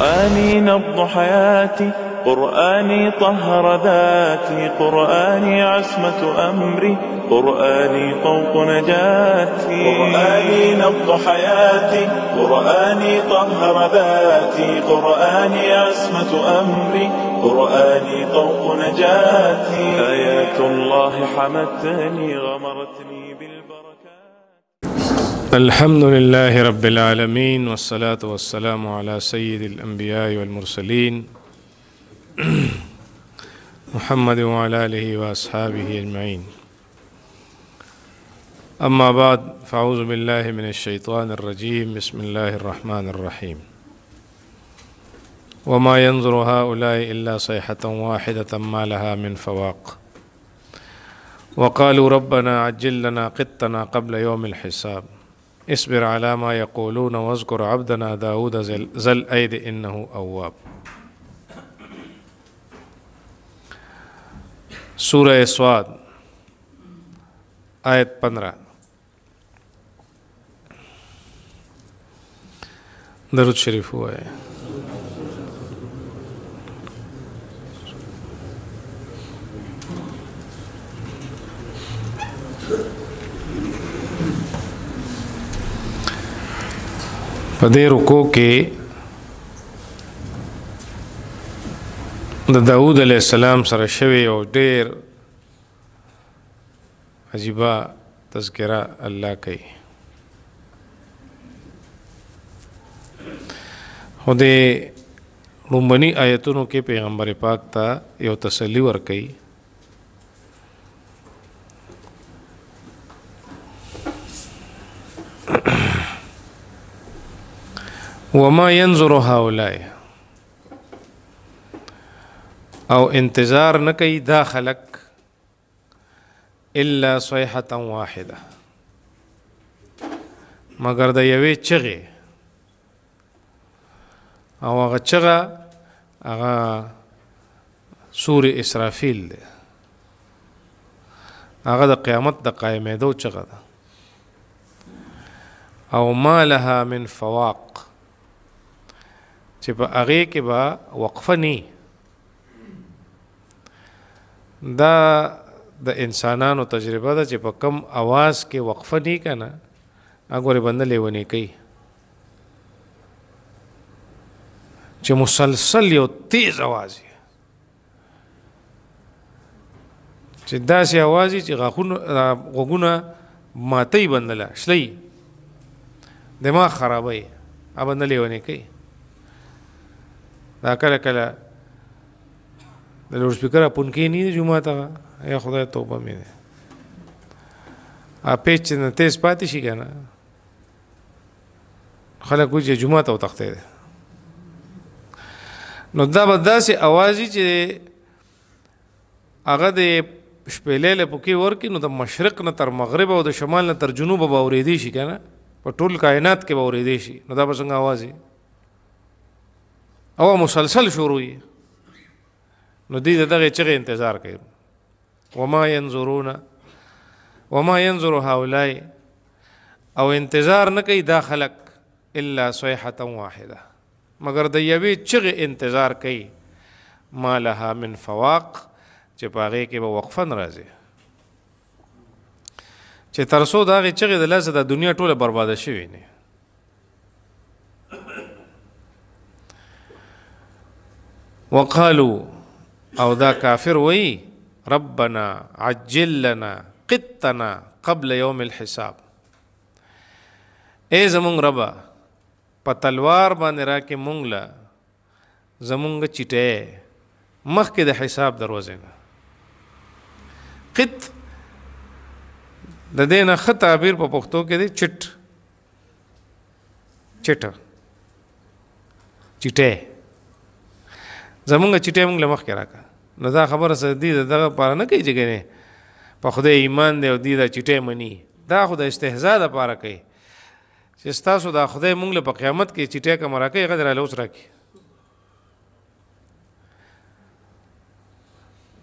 قرآني نبض حياتي قرآني طهر ذاتي قرآني عصمة أمري قرآني طوق نجاتي قرآني نبض حياتي قرآني طهر ذاتي قرآني عصمة أمري قرآني طوق نجاتي آيات الله حمتني غمرتني بالله الحمد لله رب العالمين والصلاة والسلام على سيد الأنبياء والمرسلين محمد وعلى آله وأصحابه أجمعين أما بعد فأعوذ بالله من الشيطان الرجيم بسم الله الرحمن الرحيم وما ينظر هؤلاء إلا صيحة واحدة ما لها من فواق وقالوا ربنا عجل لنا قطنا قبل يوم الحساب اسبر علامہ یقول وزقر عبدنا داود ذل عید انہ اواب سورہ سواد آیت پندرہ درود شریف ہوا ہے په دې رکو کې د داوود علی السلام سره شوی او ډېر عجیب تذکرہ الله کوي خو دې لومبني آیتونو کې پیغمبر پاک ته یو تسلی ورکړي وما ينظر هؤلاء او انتظار نه کوي دا خلق الا صيحه واحده مگر د یوې چغې او هغه چغه هغه سور اسرافیل دی هغه د قیامت د قائمېدو چغه ده او ما لها من فواق چې په هغه کې به وقفه ني دا د انسانانو تجربه ده چې په کم आवाज کې وقفه ني کنه هغه باندې لیونی کوي چې مسلسل یو تیز आवाज چې داسې आवाज چې غاخونه غوګونه ماتې بندله شلې دماغ خرابې اوبندلې ونه کوي دا کله کله د لوډ سپیکر اپون کې نه جمعه تا یا خدای توبه مې ده ا پیچ نه تیز پاتې شي کنه خلک وځي جمعه ته تخته ده نو دا به داسې اوازي چې هغه د شپېلې له پوکي ورکی نو د مشرق نه تر مغرب او د شمال نه تر جنوب به اورېدي شي کنه په ټول کائنات کې به اورېدي شي نو دا به څنګه اوازي او مسلسل شروع وي نو دې دغه چغه انتظار کوي وما ينظرون وما ينظر هؤلاء او انتظار نه کوي دا خلق الا صيحه واحده مگر د یوی چغه انتظار کوي ما لها من فواق چې پاغه کې به وقفن راځي چې ترسو دا چغه د لاسه د دنیا ټوله برباده شي نه وقالو او دا کافر وای ربنا عجل لنا قطنا قبل یوم الحساب اے زمونږ ربا په تلوار باندې راکې مونږ لا زمونږ چټه مخکې د حساب دروازه نه قط د دینه خط تعبیر په پښتو کې دی چټ چټه چټه زمونږ چټې موږ لمخ کې راکا نو دا خبره سره دی دغه پاره نه کوي چې په خدای ایمان دی او دی دا چټې منی دا خدای استهزاء د پاره کوي چې تاسو دا خدای مونږ له په قیامت کې چټه کوم راکې غدر له اوس راکې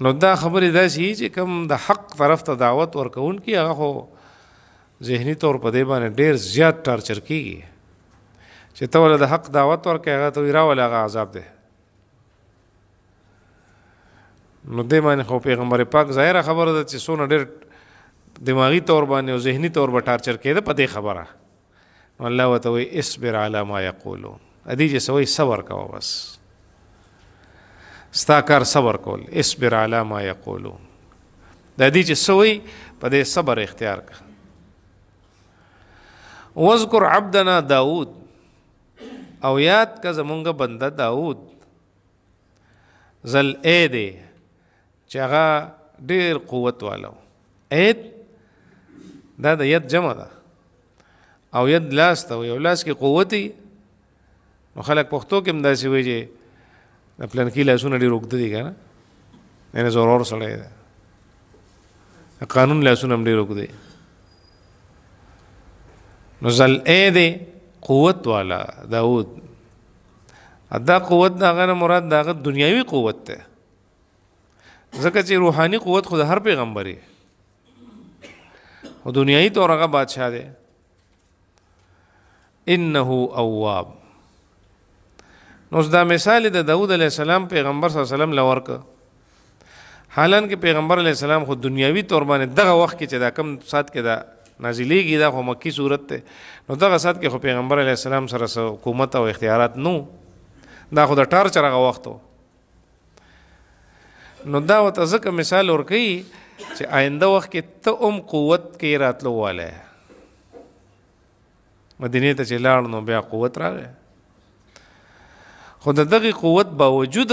نو دا خبرې دا شي چې کوم د حق طرف ته دعوت ورکون کې هغه خو ذهني تور په دې باندې ډېر زیات ټارچر کیږي چې ته ول د حق دعوت ورکې هغه ته راول هغه عذاب دی نو دې باندې خو پیغمبر پاک ظاهره خبره ده چې سونه ډېر دماغي تور باندې او ذهني تور باندې ټارچر کېده په دې خبره الله وته وي اصبر علی ما یقولون ادي چې سوي صبر کوه بس ستا کار صبر کول اصبر علی ما یقولون د دې چې سوي په دې صبر اختیار کړه واذكر عبدنا داوود او یاد کا زمونږ بنده داوود زل اې دی چې هغه ډیر قوت والو اید دا د ید جمع ده او ید لاس ته یو لاس کې قوت نو خلک پښتو کې مداسي وي چې د پلان کې لاسونه ډیر وګد دي کنه نه ضرور سره ده قانون لاسونه هم ډیر وګد نو زل اید قوت والا داود دا قوت دا غنه مراد دا دنیوي قوت ته ځکه چې روحاني قوت خو د هر پیغمبري او دنیایي تور هغه بادشاہ دی انه اواب نو دا مثال د داوود علی السلام پیغمبر صلی الله علیه وسلم لورک حالان کې پیغمبر علی السلام خو دنیوي تور باندې دغه وخت کې چې دا کم سات کې دا نازلېږي دا خو مکی صورت ته نو دغه سات کې خو پیغمبر علی السلام سره حکومت او اختیارات نو دا خو د ټار چرغه وخت وو نو دا وته ځکه مثال ورکي چې آینده وخت کې ته ام قوت کې راتلو واله مدینه ته چې لاړ نو بیا قوت راغی خو د دغه قوت باوجود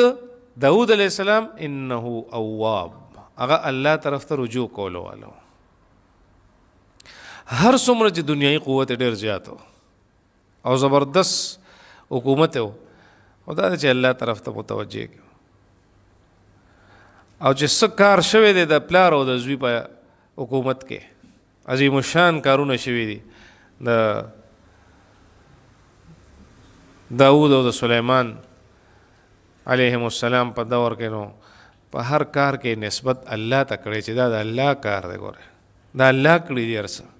داود علی السلام انه اواب هغه الله طرف ته رجوع کولو والو هر څومره چې دنیوي قوت ډېر زیاتو او زبردست حکومت او دا چې الله طرف ته متوجه او چې سکار شوه دی د پلار او د زوی په حکومت کې عظیم شان کارونه شوي دي د داوود او د سليمان عليهم السلام په دور کې نو په هر کار کې نسبت الله ته کړی چې دا د الله کار دی ګوره دا الله کړی دی ارسه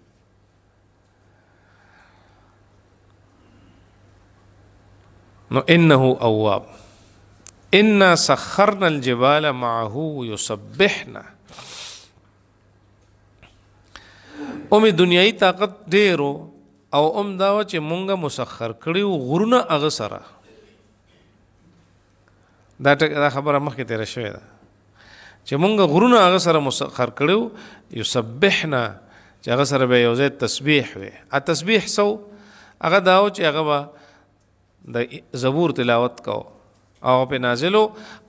نو انه اواب ان سخرنا الجبال معه يسبحنا اومي دنیوي طاقت ډیرو او اوم دا و چې مونږه مسخر کړیو غرونه اغه سره دا دا خبره مخکې تیر شوې ده چې مونږه غرونه اغه سره مسخر کړیو يسبحنا چې هغه سره به یو تسبیح وي ا تسبیح سو هغه داو چې هغه د زبور تلاوت کوو او په نازلو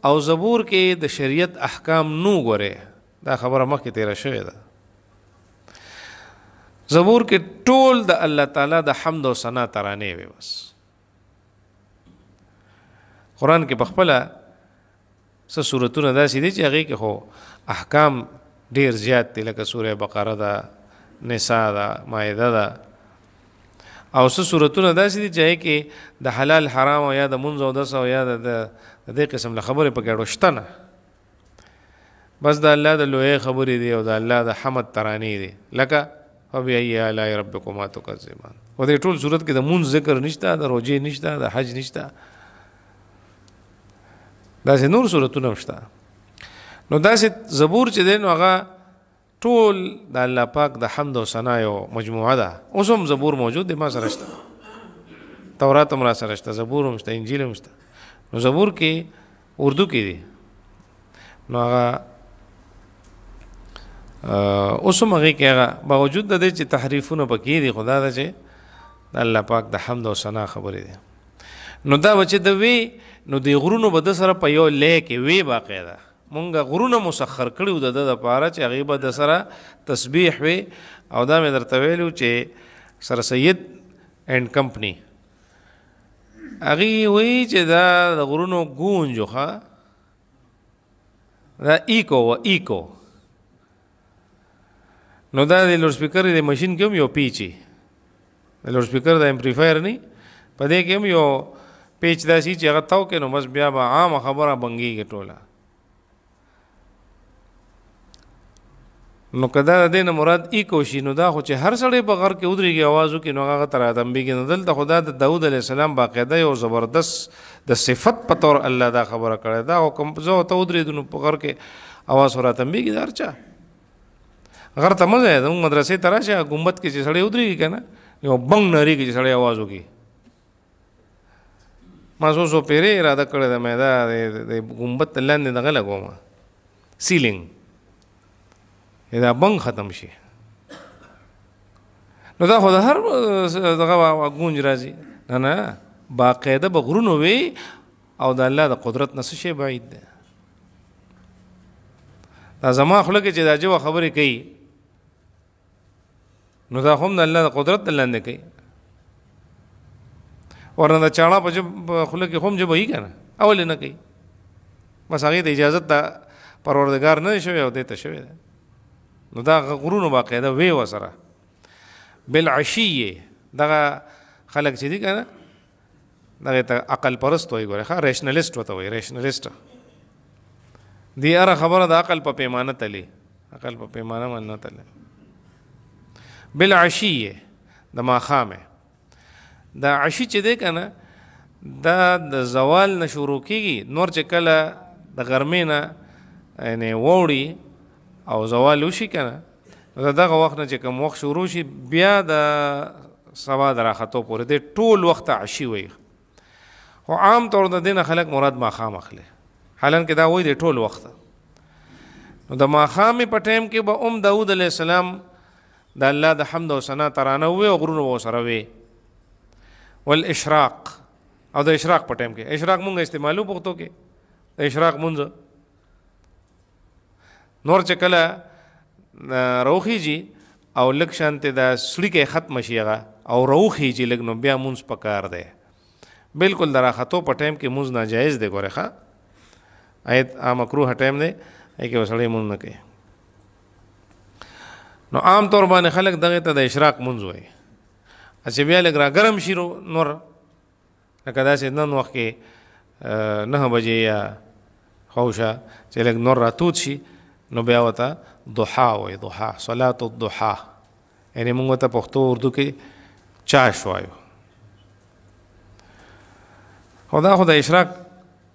او زبور کې د شریعت احکام نو غره دا خبره مخکې تیر شوې ده زبور کې ټول د الله تعالی د حمد او ثنا ترانه وي بس قران کې په خپل څه سورتونه داسې دي چې هغه کې هو احکام ډیر زیات دي لکه سوره بقره ده نساء ده مائده ده او څه صورتونه داسې دي چې کې د حلال حرام او یا د منځ او د سو یا د دې قسم له خبرې پکړو شتنه بس د الله د لوی خبرې دی او د الله د حمد ترانی دی لکه فبای ای علی ربکما تکذبان و دې ټول صورت کې د منځ ذکر نشته د روزې نشته د حج نشته داسې نور صورتونه شته نو داسې زبور چې دین هغه ټول د الله پاک د حمد او ثنا یو مجموعه ده اوس هم زبور موجود دی ما سره شته تورات هم را سره شته زبور هم شته انجیل هم شته نو زبور کې اردو کې دی نو هغه اوس هم هغه کې هغه باوجود د دې چې تحریفونه پکې دي خدا دا چې د الله پاک د حمد او ثنا خبرې دي نو دا بچ د وی نو د غرونو بد سره په یو لیک وی باقاعده مونږه غرونه مسخر کړو د د پاره چې هغه به د سره تسبیح وي او دا مې درته ویلو چې سر سید اینڈ کمپنی هغه وی چې دا د غرونو گونجو ښا دا ایکو و ایکو نو دا د لور سپیکر د ماشين کوم یو پیچي د لور سپیکر د امپلیفایر نه پدې کوم یو پیچ داسي چې هغه تاو کې نو بس بیا به عام خبره بنګي ټوله نو کدا د دې مراد ای کوشي نو دا خو چې هر سړی په غر کې ودرېږي आवाज وکي نو هغه تر ادم بیګ نه دلته خدا د داوود علی السلام باقاعده یو زبردست د صفت په تور الله دا خبره کړې دا حکم زه ته ودرې نو په غر کې आवाज ورته بیګ درچا غر ته مزه ده مدرسې تراشه ګمبت کې چې سړی ودرېږي کنه یو بنګ نری کې چې سړی आवाज وکي ما سو سو پیری اراده کړې ده مې دا د ګمبت لاندې دغه لګوم سیلینګ دا بنګ ختم شي نو دا خو د هر دغه گونج راځي نه نه باقاعده به غرونه وي او د الله د قدرت نه څه شي بعید ده دا زما خلک چې دا جو خبرې کوي نو دا هم د الله د قدرت لاندې کوي ورنه دا چاړه په خلک هم جو وي کنه اول نه کوي بس هغه د اجازه ته پروردگار نه شوی او دته شوی ده نو دا غرونو باقاعده وی وسره بالعشیه دا خلک چې دي کنه دا ته عقل پرست وي ګوره ښه ریشنلیست وته وي ریشنلیست دی اره خبره د عقل په پیمانه تلی عقل په پیمانه باندې تلی بالعشیه د ماخامه دا عشی چې دی کنه دا د زوال نه شروع کیږي نور چې کله د ګرمینه یعنی ووري او زوال وشي کنه دغه وخت نه چې کوم وخت شروع شي بیا د سبا دراختو پورې د ټول وخت عشي وي خو عام طور د دین خلک مراد ما خام اخلي حالانکه دا وای د ټول وخت نو د ما خامې په ټیم کې به ام داود علی السلام د الله د حمد او ثنا ترانه وي او غرونه و سره وي والاشراق او د اشراق په ټیم کې اشراق مونږ استعمالو پورتو کې اشراق مونږ نور چې کله روخیږي او لک شانته دا سړی ختم شي هغه او روخیږي لګ نو بیا مونږ پکار دی بالکل درا خطو په ټیم کې مونږ ناجایز دی ګوره ښا ایت ا مکروه ټیم دی ایکي وسړی مونږ نه کوي نو عام طور باندې خلک دغه ته د اشراق مونږ وایي چې بیا لګ را ګرم شي نور لکه دا چې نن وخت کې نه بجې یا خوشه چې لګ نور راتوت شي نو بیا وتا دوحا وای دوحا صلات الضحا یعنی موږ ته پښتو اردو کې چاش وایو خدا خدا اشراق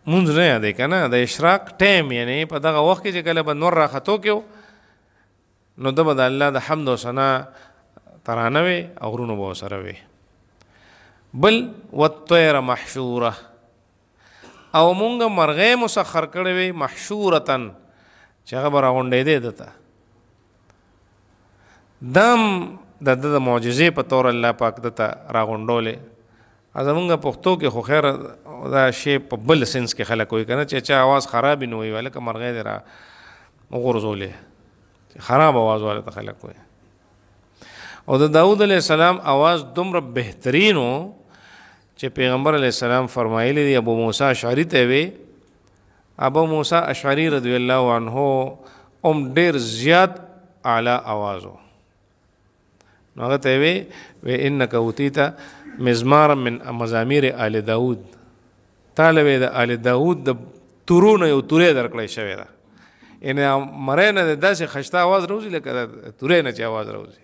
مونږ نه یادې کنه د اشراق ټیم یعنی په دغه وخت کې چې کله به نور راخته کېو نو د بد الله د حمد او ثنا ترانه وي او غرونو به سره وي بل والطير محشوره او مونږ مرغې مسخر کړې وي محشورتن چې هغه راغونډې دی دته دم د د معجزې په تور الله پاک دته راغونډولې ازمږه پښتو کې خو خیر دا شی په بل سنس کې خلک کوي کنه چې چا आवाज خراب نه وي ولکه مرغې دی را غورځولې خراب आवाज والے ته خلک کوي او د داوود علی السلام आवाज دومره بهترینو چې پیغمبر علی السلام فرمایلی دی ابو موسی شعری ته وی ابو موسی اشعری رضی الله عنه اوم ډیر زیات اعلی اوازو نو هغه ته وی و انک اوتیتا مزمار من مزامیر آل داود طالب د آل داود د تورونه یو تورې درکړې شوی دا ان مرنه د داسې خشته आवाज روزي لکه تورې نه چې आवाज روزي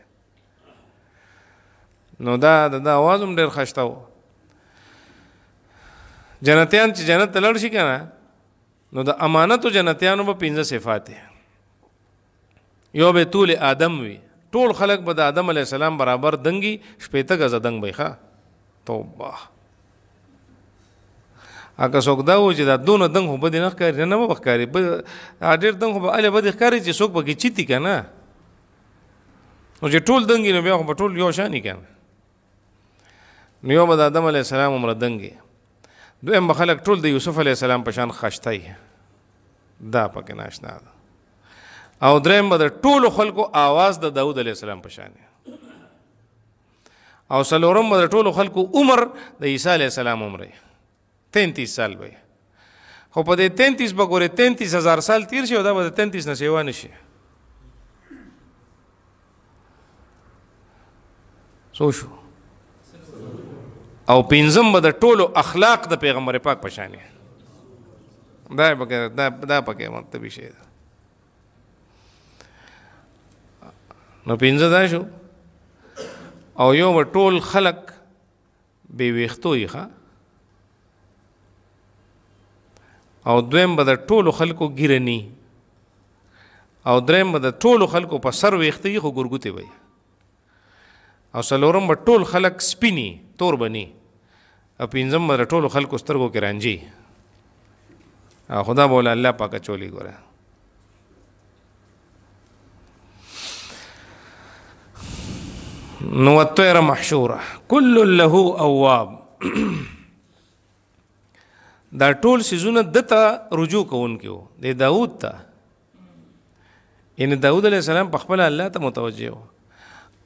نو دا د आवाज هم ډېر خشته و جنتیان چې جنت تلل شي کنه نو د امانتو جنتیانو په پنځه صفات یو به طول ادم وي ټول خلق به د ادم علی السلام برابر دنګي شپېته غزه دنګ بيخه توبه اګه څوک دا و چې دا دونه دنګ هو بده نه ښکاری نه مبخ کاری ډېر دنګ هو علي بده ښکاری چې څوک بګی چیتی کنه نو چې ټول دنګي نو بیا خو ټول یو شان نه کنه نو یو به د ادم علی السلام عمر دنګي دویم مخلق ټول د یوسف علی السلام په شان خشتای دا پکې ناشنا ده او دریم به د ټول خلکو आवाज د داوود علی السلام په شان او سلورم به د ټول خلکو عمر د عیسی علی السلام عمر 33 سال وي خو په دې 33 به ګوره 33000 سال تیر شي او دا به 33 نه سیوان شي سوچو او پنځم به د ټولو اخلاق د پیغمبر پاک پشانی دا پکې دا دا پکې مطلب شي نو پنځه دا شو او یو ټول خلق به ویختو یې او دویم به د ټولو خلکو ګیرنی او دریم به د ټولو خلکو په سر ویختي خو ګورګوتې وي او سلورم ټول خلک سپینی تور بني او پنځم مر ټول خلکو سترګو کې رانجي خدا بوله الله پاکه چولی ګوره نو الطير محشوره كل له اواب دا ټول سيزونه دته رجوع کوونکو د داوود ته ان داوود عليه السلام په خپل الله ته متوجه و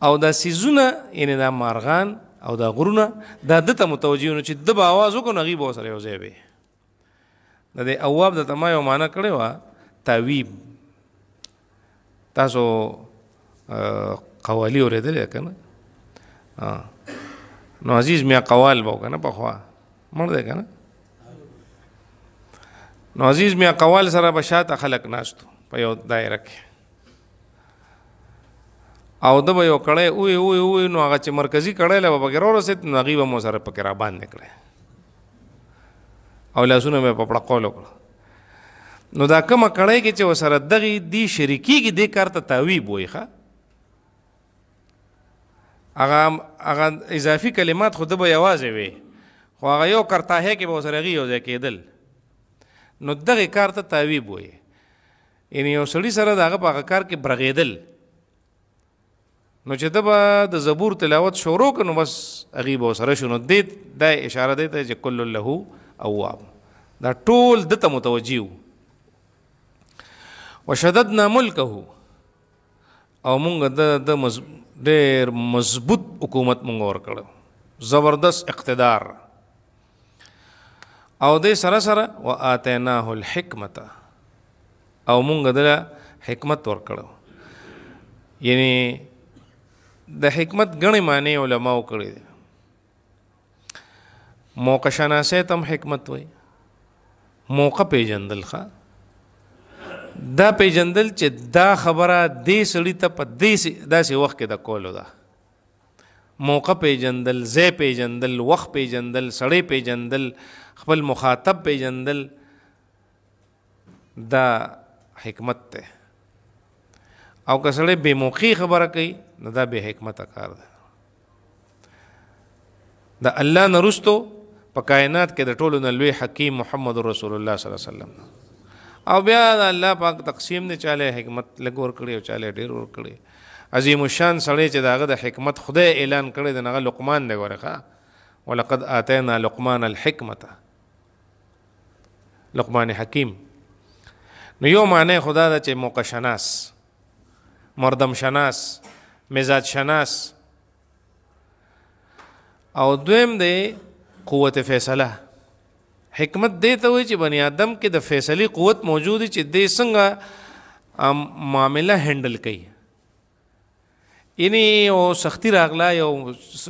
او دا سيزونه یعنی دا مارغان او دا غرونه دا دته متوجیونه چې د باواز وکړو نغي به سره یو ځای به د دې اواب د تما یو معنا کړي وا تعویب تاسو قوالی اوریدل کنه نو عزیز میا قوال وو کنه په خوا مړ دی کنه نو عزیز میا قوال سره بشات خلق ناشته په یو دایره کې او د به یو کړی وی وی وی نو هغه چې مرکزی کړی له بغیر ورسید نو هغه به مو سره پکې را باندې کړی او لاسونه مې په پړقول وکړه نو دا کومه کړی کې چې وسره دغه دی شریکی کې د کار ته تعویب وای ښه هغه هغه اضافي کلمات خود به یوازې وي خو هغه یو کرتا ہے کې به سره غي یو ځای کېدل نو دغه کار ته تعویب وای یعنی یو سړی سره دغه په کار کې برغېدل نو چې دبا د زبور تلاوت شروع کنو بس غیب وسره شنو د د اشاره دی ته چې کل له اواب دا ټول د ته متوجیو وشددنا ملکه او مونږ د د ډېر مضبوط حکومت مونږ ورکړو زبردست اقتدار او د سره سره واتیناه الحکمت او مونږ د حکمت ورکړو یعنی د حکمت غني معنی علماو کړی دي موقع شناسه تم حکمت وای موقع پیجندل ښا دا پیجندل چې دا خبره دې سړی ته په دې داسې وخت کې د کولو ده موقع پیجندل زې پیجندل وخت پیجندل سړی پیجندل خپل مخاطب پیجندل دا حکمت ته او کسړې به موقعي خبره کوي نو دا به حکمت کار ده دا الله نرستو په کائنات کې د ټولو نه لوی حکیم محمد رسول الله صلی الله علیه وسلم او بیا د الله پاک تقسیم نه چاله حکمت لګور کړي او چاله ډیر ور کړي عظیم شان سړی چې داغه د حکمت خدای اعلان کړي د نغه لقمان دی ورخه ولقد اتینا لقمان الحکمت لقمان حکیم نو یو معنی خدا د چې موقع شناس مردم شناس مزاج شناس او دویم دی قوت فیصله حکمت دی ته وی چې بنی آدم کې د فیصله قوت موجود چې د څنګه معاملہ هندل کړي یعنی او سختی راغلا یو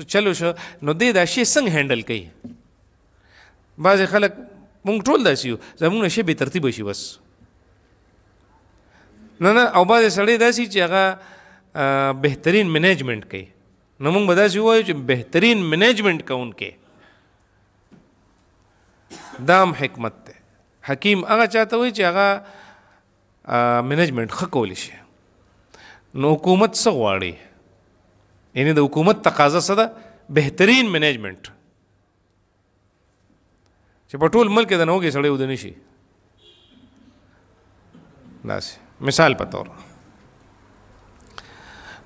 چلو شو نو دې دا شی څنګه هندل کړي بعض خلک مونږ ټول داسیو زمونږ شی به ترتیب شي بس نه نه او باز سړی داسي چې هغه بهترین منیجمنت کوي نو موږ به داسې وایو چې بهترین منیجمنت کوونکې دام حکمت دی حکیم هغه چاته وایي چې هغه منیجمنت ښه کولی شي نو حکومت څه غواړي یعنی د حکومت تقاضا څه ده بهترین منیجمنت چې په ټول ملک د نوګي سړی ودنې شي داسې مثال په تور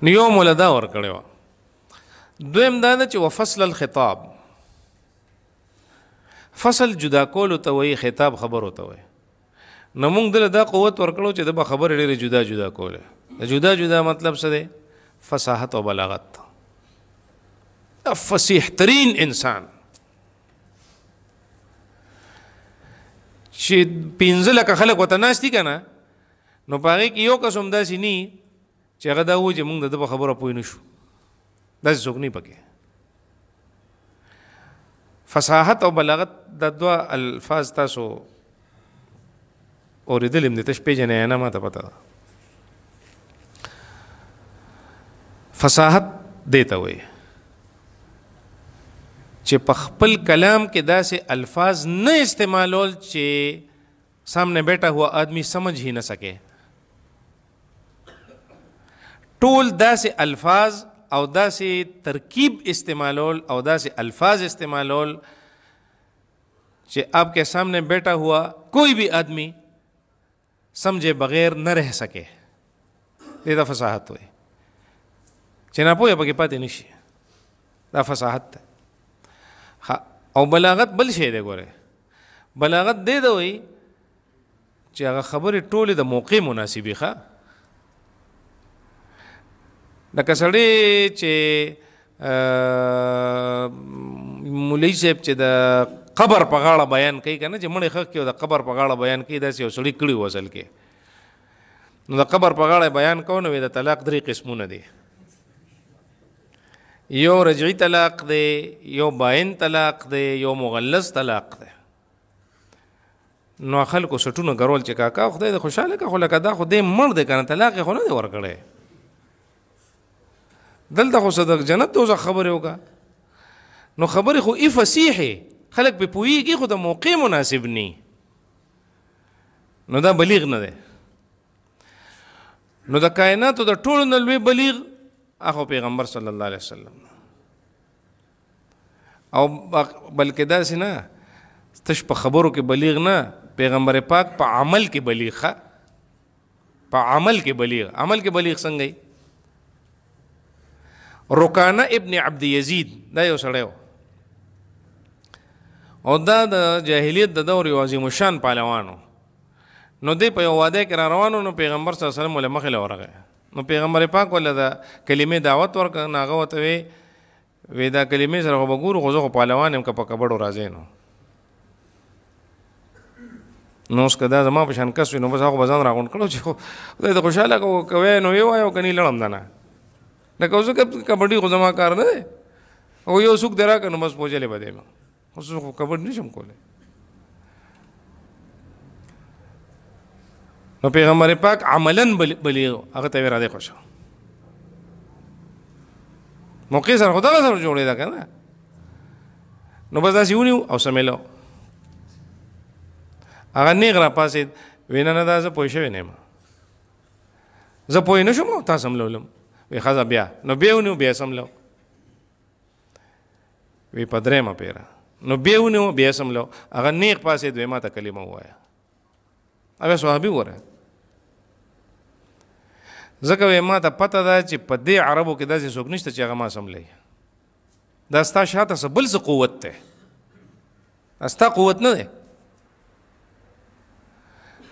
نیو مولدا ور کړو دویم دا چې وفصل الخطاب فصل جدا کول ته وی خطاب خبر وته وی نمونږ دل دا قوت ورکړو چې د خبر لري جدا جدا کوله جدا جدا مطلب څه دی فصاحت او بلاغت فصیح ترین انسان چې پنځه لکه خلک وته ناشتي کنه نو پاره کې یو قسم داسې ني چې هغه دا و چې موږ د خبره پوه نشو داسې څوک نه پکې فصاحت او بلاغت د دوا الفاظ تاسو اوریدل هم دې تش پیژنې نه ماته پته فصاحت دیته وي چې په خپل کلام کې داسې الفاظ نه استعمالول چې سامنے بیٹھا ہوا آدمی سمجھ ہی نہ سکے ټول داسې الفاظ او داسې ترکیب استعمالول او داسې الفاظ استعمالول چې आपके सामने बैठा हुआ कोई भी आदमी समझे बगैर न रह सके دا فصاحت وي چې نه پوهه پکې پاتې نشي دا فصاحت ده او بلاغت بل شی دی ګوره بلاغت دی دا وي چې هغه خبره ټوله د موقع مناسبي ښه لکه سړی چې مولوی صاحب چې د قبر په غاړه بیان کوي کنه چې مړي خخ کې د قبر په غاړه بیان کوي دا یو سړی کړي وصل کې نو د قبر په غاړه بیان کو نو د طلاق درې قسمونه دي یو رجعی طلاق دی یو باین طلاق دی یو مغلظ طلاق دی نو خلکو سټونه غرول چې کاکا خدای د خوشاله کا خلک دا خدای مړ دی کنه طلاق خو نه دی ورکړی دلته خو صدق جنت دوزه خبره وکا نو خبره خو ای فصیح خلک به پویږي خو د موقع مناسب ني نو دا بلیغ نه ده نو د کائناتو د ټولو نه لوی بلیغ اخو پیغمبر صلی الله علیه وسلم او بلکې دا سينه تش په خبرو کې بلیغ نه پیغمبر پاک په پا عمل کې بلیغه په عمل کې بلیغ عمل کې بلیغ څنګه روکانه ابن عبد یزید دا یو سړی او دا د جاهلیت د دور یو عظیم شان پهلوانو نو دی په یو واده کې را روانو نو پیغمبر صلی الله علیه وسلم له مخې لورغه نو پیغمبر پاک ول دا کلمې دعوت ورک ناغه وته وی وی دا کلمې سره وګورو غوزو پهلوان هم کپ کبړو راځي نو نو اس کدا زما په شان کس نو بس هغه بزن راغون کړو چې خدای ته خوشاله کوو کوي نو یو یو کني لړم نه لکه اوس کبډي خو زما کار نه دی او یو څوک درا کنه مس پوجلې بده ما اوس خو کبډ نشم کولای نو پیغمبر پاک عملا بلیغ هغه ته را دي خوشو موقع سره خدا سره جوړې دا کنه نو بس داسې ونیو او سمېلو هغه نیغ را پاسید وینا نه دا زه پوه شوی نه یم زه پوه نه شوم تاسو هم لولم وی خزه بیا نو بیاونیو بیا سملو وی پدریمه پیرا نو بیاونیو بیا سملو هغه نیک پاسه دوی ما ته کلمه وایا هغه صحابي وره زکه وی ما ته پته ده چې په دې عربو کې داسې څوک نشته چې هغه ما سملې دا ستا شاته څه بل څه قوت ته استا قوت نه ده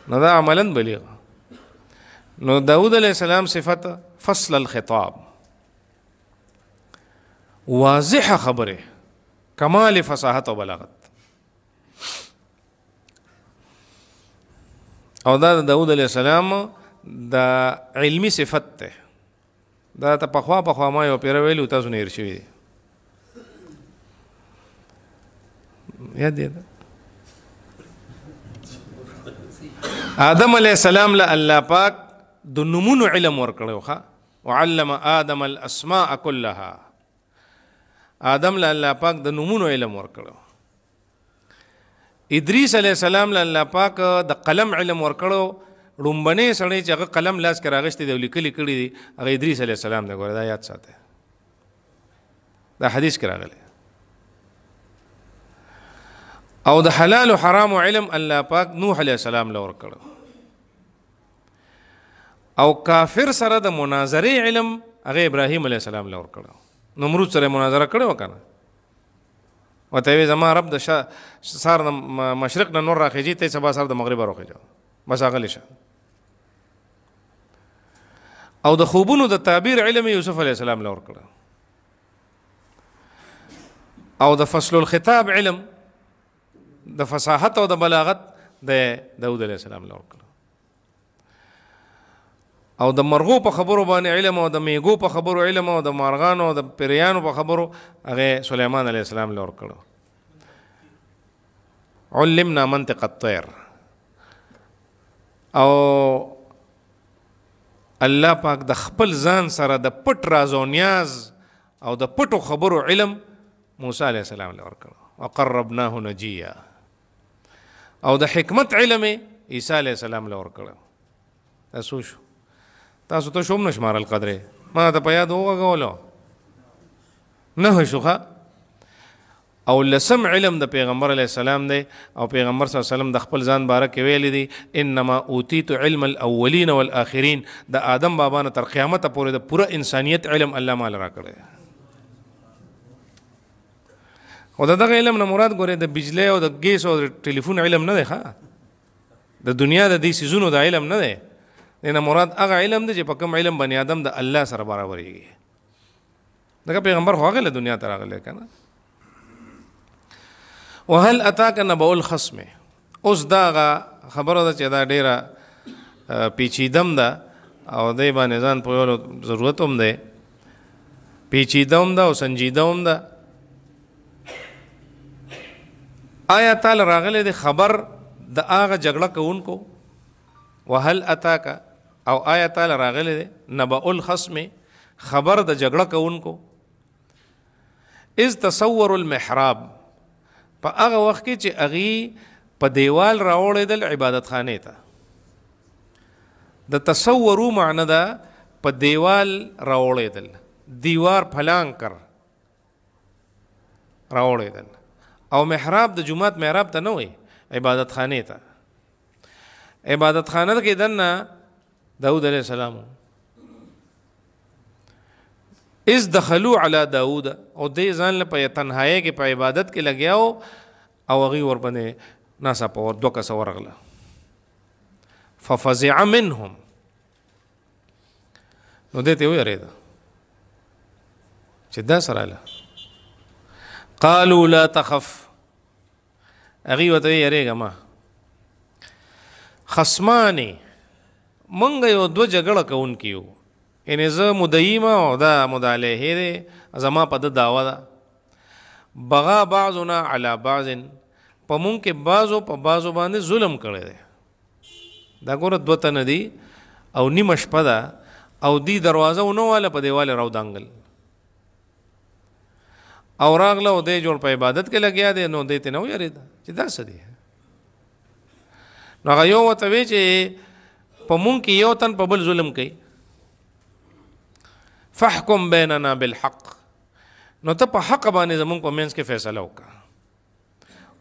نو دا عملاً بلیغ نو داود علیہ السلام صفت فصل الخطاب واضح خبره کمال فصاحت او بلاغت او دا د داود علیه السلام د علمی صفت ته دا ته پخوا پخوا ما یو پیر ویلو تاسو نه ارشوي دي یاد دی آدم علیه السلام له الله پاک د نمونو علم ورکړو ښا وعلم آدم الاسماء كلها آدم له الله پاک د نومونو علم ورکړو ادریس علی السلام له الله پاک د قلم علم ورکړو رومبنه سړی چې هغه قلم لاس کې راغشتي دی لیکلي کړی دی هغه ادریس علی السلام دا ګوره دا یاد ساته دا حدیث کې راغلی او د حلال او حرام علم الله پاک نوح علی السلام له ورکړو او کافر سره د مناظره علم هغه ابراهیم علی السلام لور کړو نمرود سره مناظره کړو کنه وته وی زما رب د سار مشرق نه نور راخیږي ته سبا سار د مغرب راخیږي بس هغه لشه او د خوبونو د تعبیر علم یوسف علی السلام لور کړو او د فصل الخطاب علم د فصاحت او د بلاغت د داود علی السلام لور کړو او د مرغو په خبرو باندې علم او د میګو په خبرو علم او د مارغانو او د پریانو په خبرو هغه سليمان عليه السلام لور کړو علمنا منطق الطير او الله پاک د خپل ځان سره د پټ راز او نیاز او د پټو خبرو علم موسی عليه السلام لور کړو وقربناه نجيا او د حکمت علم عیسی عليه السلام لور کړو تاسو شو تاسو ته شوم نشمار القدره ما ته په یاد وګولو نه شوخه او لسم علم د پیغمبر علی السلام دی او پیغمبر صلی الله علیه وسلم د خپل ځان باره کې ویل دي انما اوتیت علم الاولین والآخرین د آدم بابا نه تر قیامت پورې د پوره انسانیت علم الله مال راکړی او دغه علم نه مراد ګوره د بجلی او د ګیس او د ټلیفون علم نه دی ښا د دنیا د دې سيزونو د علم نه دی دینه مراد هغه علم دی چې په کوم علم بنی آدم د الله سره برابرېږي دغه پیغمبر خو هغه له دنیا ته راغلی کنه وهل اتاک نبؤ الخصم اوس دا خبره ده چې دا ډیره پیچیدم ده او دې باندې ځان پویولو ضرورت هم ده پیچیدم ده او سنجیدم ده آیا تعالی راغله د خبر د هغه جګړه کوونکو وهل اتاکا او آیا تعالی راغله ده نبأ الخصم خبر د جګړه کوونکو از تصور المحراب په هغه وخت کې چې اغي په دیوال راوړېدل عبادت خانه ته د تصورو معنی ده په دیوال راوړېدل دیوار پلان کر راوړېدل او محراب د جمعات محراب ته نه وي عبادت خانه ته عبادت خانه کې دنه داود علیہ السلام اس دخلو علی داود او دې ځان له په تنهایی کې په عبادت کې لګیاو او هغه ور باندې ناسا په ور دوه کس ورغله ففزع منهم نو دې ته ویریدا چې دا سره له قالوا لا تخف هغه وته یریګه ما خصمانی مونږ یو دو جګړه کوون کیو ان زه مدعیما او دا مداله دی زما په د داوا ده بغا بعضنا علی بعض په مونږ کې بعضو په بعضو باندې ظلم کړی دی دا ګوره دوه تنه دي او نیمه شپه ده او دی دروازه ونواله په دیواله راو دانګل او راغله او دی جوړ په عبادت کې لګیا دی نو دی ته نو یری دا چې دا څه دی نو هغه یو وتوی چې په مونږ کې یو تن په بل ظلم کوي فحکم بیننا بالحق نو ته په حق باندې زمونږ په منځ کې فیصله وکړه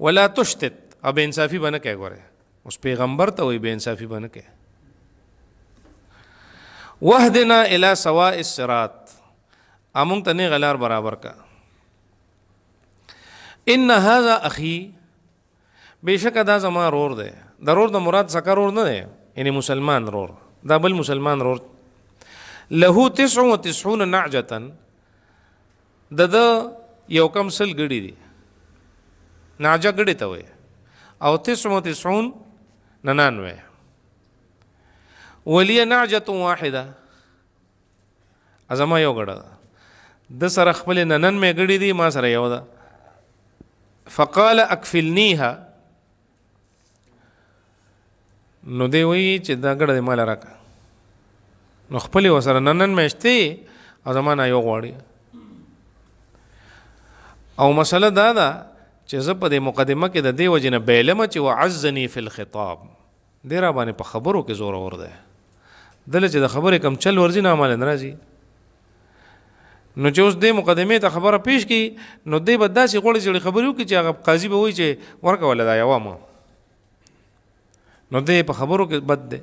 ولا تشتت اب انصافي باندې کوي ګوره اوس پیغمبر ته وي به انصافي باندې کوي وهدنا الى سواء الصراط امون تنه غلار برابر کا ان هذا اخي بشک دا زما رور ده ضرور د مراد سکر رور نه ده یعنی مسلمان رور دا بل مسلمان رور له 99 نعجتن د د یو کم سل غړي دي نعجه غړي ته وي او 99 99 ولي نعجه واحده ازما یو غړه د سره خپل ننن مې غړي دي ما سره یو ده فقال اكفلنيها نو دی وی چې دا ګړه د مال راکا نو خپل وسره ننن مېشتي او زمانہ یو غوړي او مسله دا ده چې زه په دې مقدمه کې د دې وجنه بیلمه چې وعزنی فی الخطاب ډیر باندې په خبرو کې زور اور ده دل چې د خبرې کم چل ورزي نه مال ناراضي نو چې اوس دې مقدمه ته خبره پیش کی نو دې بداسي غوړي چې خبرو کې چې هغه قاضي به وایي چې ورکه ولا دا یوامه نو دې په خبرو کې بد دی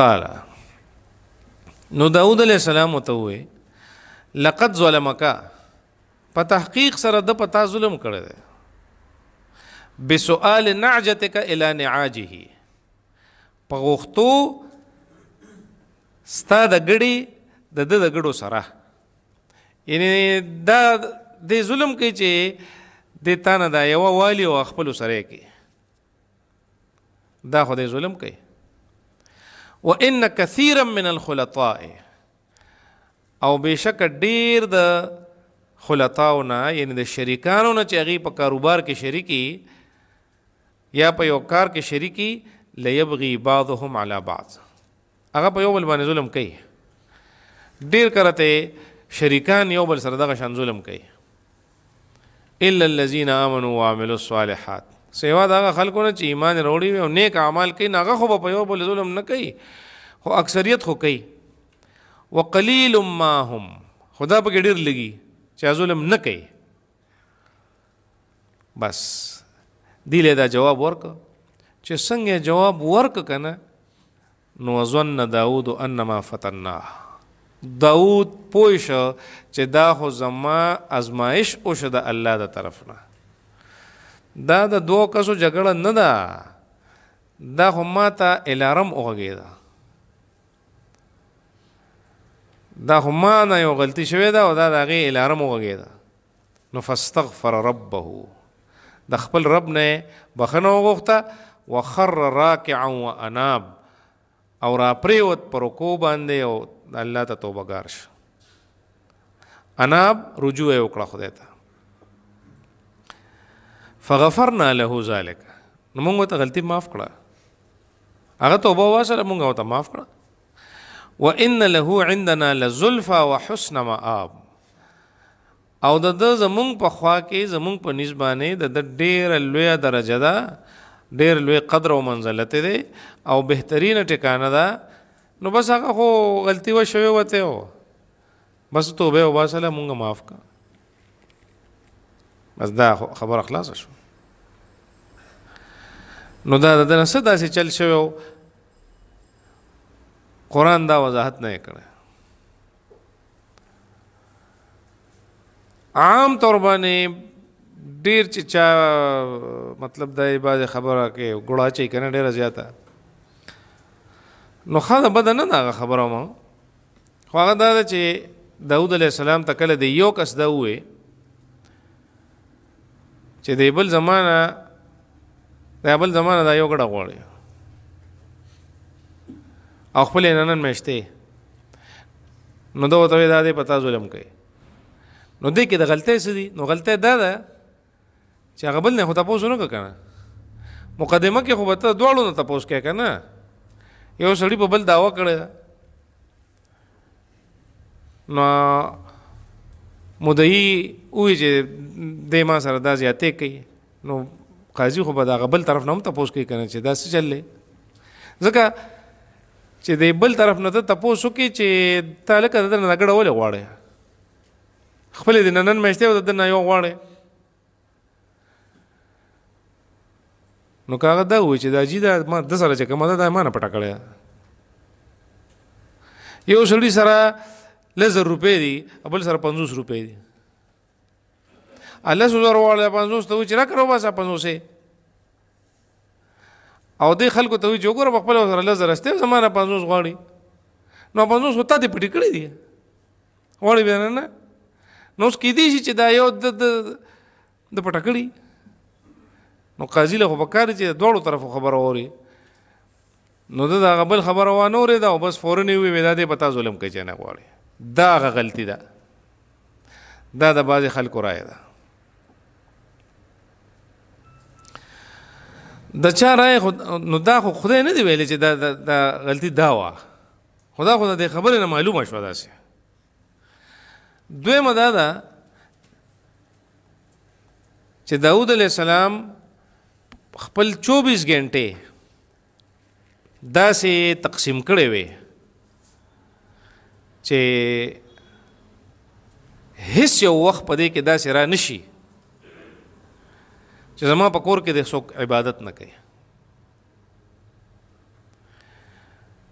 قال نو داود علیہ السلام ته وې لقد ظلمک په تحقیق سره د پتا ظلم کړی دی بسؤال نعجتک الی نعاجه په غوښتو ستا د ګړي د د ګړو سره یعنی دا د ظلم کوي چې د تانه دا یو والی او خپل سره کوي دا خدای ظلم کوي و ان کثیرا من الخلطاء او بشک ډیر د خلطاونه یعنی د شریکانو نه چې هغه په کاروبار کې شریکی یا په یو کار کې شریکی ليبغي بعضهم على بعض هغه په یو بل باندې ظلم کوي ډیر کرته شریکان یو بل سره دغه شان ظلم کوي الا الذين امنوا وعملوا الصالحات سیوا دا خلکو نه چې ایمان وروړي او نیک اعمال کوي ناغه خو په یو بل ظلم نه کوي خو اکثریت خو کوي وقلیل ما هم خدا په ګډیر لګي چې ظلم نه کوي بس دی له دا جواب ورک چې څنګه جواب ورک کنه نو ظن داوود انما فتنا داوود پوښ چې دا خو زما ازمایش او شه د الله د طرف نه دا د دوه کسو جګړه نه ده دا خو ما ته الارم وغږېده دا خو ما نه یو غلطي شوې ده او دا د هغې الارم وغږېده نو فاستغفر ربه د خپل رب نه بخنه وغوښته وخر راکعا واناب او را پریوت پر کو باندې او الله ته توبه ګار شو اناب رجوع وکړه خدای ته فغفرنا له ذلك نو موږ ته غلطي معاف کړه هغه توبه واسره موږ ته معاف کړه وان له عندنا لزلفا وحسن مآب او د زمونږ په خوا کې زمونږ په نسبانه د ډېر لوی درجه ده ډېر لوی قدر او منزلت دی او بهترینه ټکانه ده نو بس هغه خو غلطي و شوی وته بس توبه او باسه مونږه معاف کړه بس دا خبره خلاص شو نو دا د نسه داسې چل شوی قران دا وضاحت نه کړي عام طور باندې ډیر چې چا مطلب د باز خبره کې ګړه چې کنه ډیره زیاته نو خاله بد نه دا خبره ما خو هغه دا چې داوود علیه السلام تکله دی یو کس دا وې چې د بل زمانہ د بل زمانہ دا یو ګډه غوړي او خپل ننن مشته نو دا وته دا دې پتا ظلم کوي نو دې کې د غلطۍ څه دي نو غلطۍ دا ده چې هغه بل نه هوتا پوسو نه کنه مقدمه کې خو بته دواړو نه تاسو کې کنه یو سړی په بل داوا کړی نو مدعي وې چې د ما سره دا زیاتې کوي نو قاضي خو به دا بل طرف نه هم تپوس کوي کنه چې دا څه چلې ځکه چې د بل طرف نه ته تپوس کوي چې تعلق د نه لګړول غواړي خپل د نن مېشته د نه یو غواړي نو کاغه دا و چې دا جی دا ما د سره چې کومه دا ما نه پټه کړې یو سړی سره لزر روپې دي بل سره 50 روپې دي الله زور والا 50 ته چې راکړو بس 50 او دې خلکو ته جو ګور خپل سره لزر استه زماره 50 غواړي نو 50 وتا دې پټ کړی دي غواړي به نه نو اس کې دي چې دا یو د د پټکړي نو قاضي له وکړ چې دوړو طرف خبر اوري نو دا غبل خبر وانه اوري دا بس فورن وي ودا دې پتا ظلم کوي نه غواړي دا غلطی ده دا د بعضې خلکو رای ده د چا رای خود... نو دا خو خدای نه دی ویلی چې دا, دا, دا غلطي دا وه خدا خو د خبرې نه معلومه شوه داسې دویمه دا ده چې داود علیه السلام خپل چوبیس غنټې داسې تقسیم کړی وی چې هیڅ یو وخت په دې کې داسې را نشي چې زما په کور کې د څوک عبادت نه کوي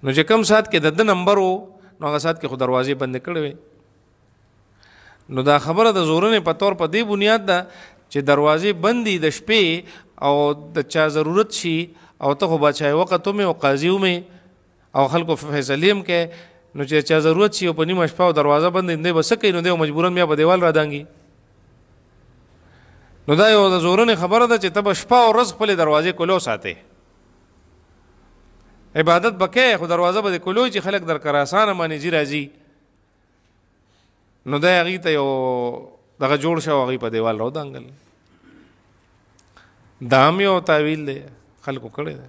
نو چې کم سات کې د د نمبر وو نو هغه سات کې خو دروازې بند کړې نو دا خبره د زورنې په تور په دې بنیاد ده چې دروازې بندې د شپې او د چا ضرورت شي او ته خو بچای وخت هم او قاضي هم او خلکو فیصلیم کې نو چې چا ضرورت شي په نیمه شپه دروازه بندې نه بس کوي نو دی مجبورن بیا په دیوال را دانګي نو دا یو د زورن خبره ده چې تب شپه او رزق په دروازه کولو ساتي عبادت بکې خو دروازه به کولو چې خلک در کرا اسانه باندې جی راځي نو دا هغه ته یو دغه جوړ شو هغه په دیوال را دانګل دام یو تعویل دی خلکو کړی دی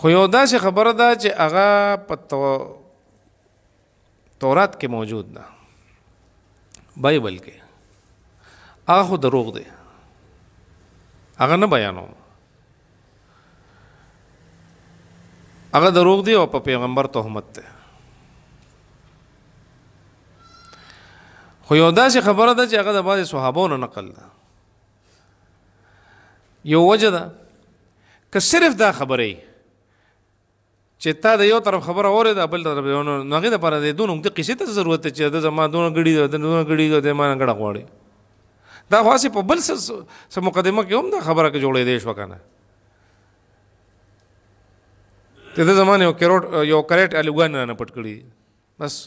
خو یو داسې خبره ده چې هغه په تورات کې موجود ده بایبل کې هغه خو دروغ دی هغه نه بیانو هغه دروغ دی او په پیغمبر تهمت ده خو یو داسې خبره ده چې هغه د بعضې صحابونو نقل ده یو وجه ده که صرف دا خبره چې تا د یو طرف خبره اورې دا بل طرف نو هغه د پر د دونو د قصې ته ضرورت چې د زما دونو غړي د دونو غړي د ما نه غړ غوړي دا خاصه په بل څه مقدمه کې هم دا خبره کې جوړې دي شو کنه ته د زمانه یو کیروټ یو کریټ الګان نه پټ کړی بس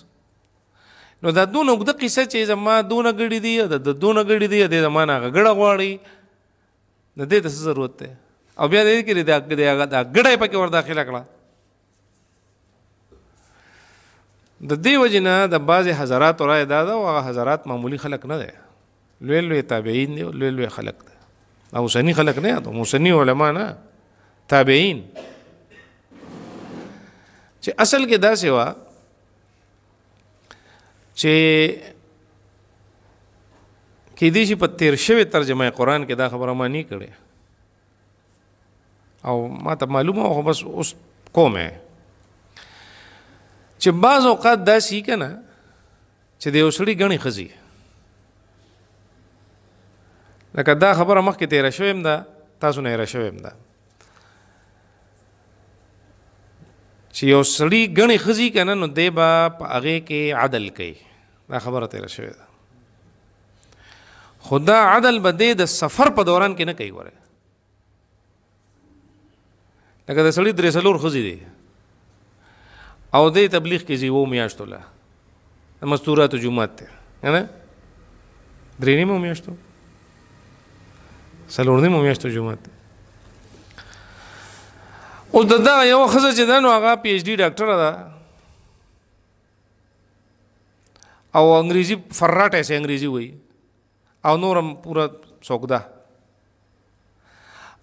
نو دا دونه د قصه چې زما دونه غړي دي د دونه غړي دي د زمانه غړ غواړي د دې ته ضرورت ده او بیا دې کې دا دا غړې پکې ور داخله کړه د دیو جنا د بعضی حضرات را ادا دا او حضرات معمولی خلق نه دی لوی لوی تابعین دی لوی لوی خلق دی او سنی خلق نه دی موسنی علما نه تابعین چې اصل کې دا سیوا چې کې دې چې په تیر شوی ترجمه قران کې دا خبره ما نه کړې او ما ته معلومه خو بس اوس کومه چې بعض اوقات داسې کنه چې د یو سړي غني خزي لکه دا خبره مخکې تیر شویم دا تاسو نه را شویم دا چې یو سړي غني خزي کنه نو دی با په هغه کې عدل کوي دا خبره تیر شوې ده خدا عدل بده د سفر په دوران کې نه کوي وره لکه د سړي درې سلور خزي دی او د تبلیغ کې زیو میاشتو لا مستورات جمعات ته نه درې نیمه میاشتو سلور نیمه میاشتو جمعات او دا یو خزه چې دنو هغه پی ایچ ډی ډاکټر ده او انګریزي فراټه سه انګریزي وای او نورم پورا سوګدا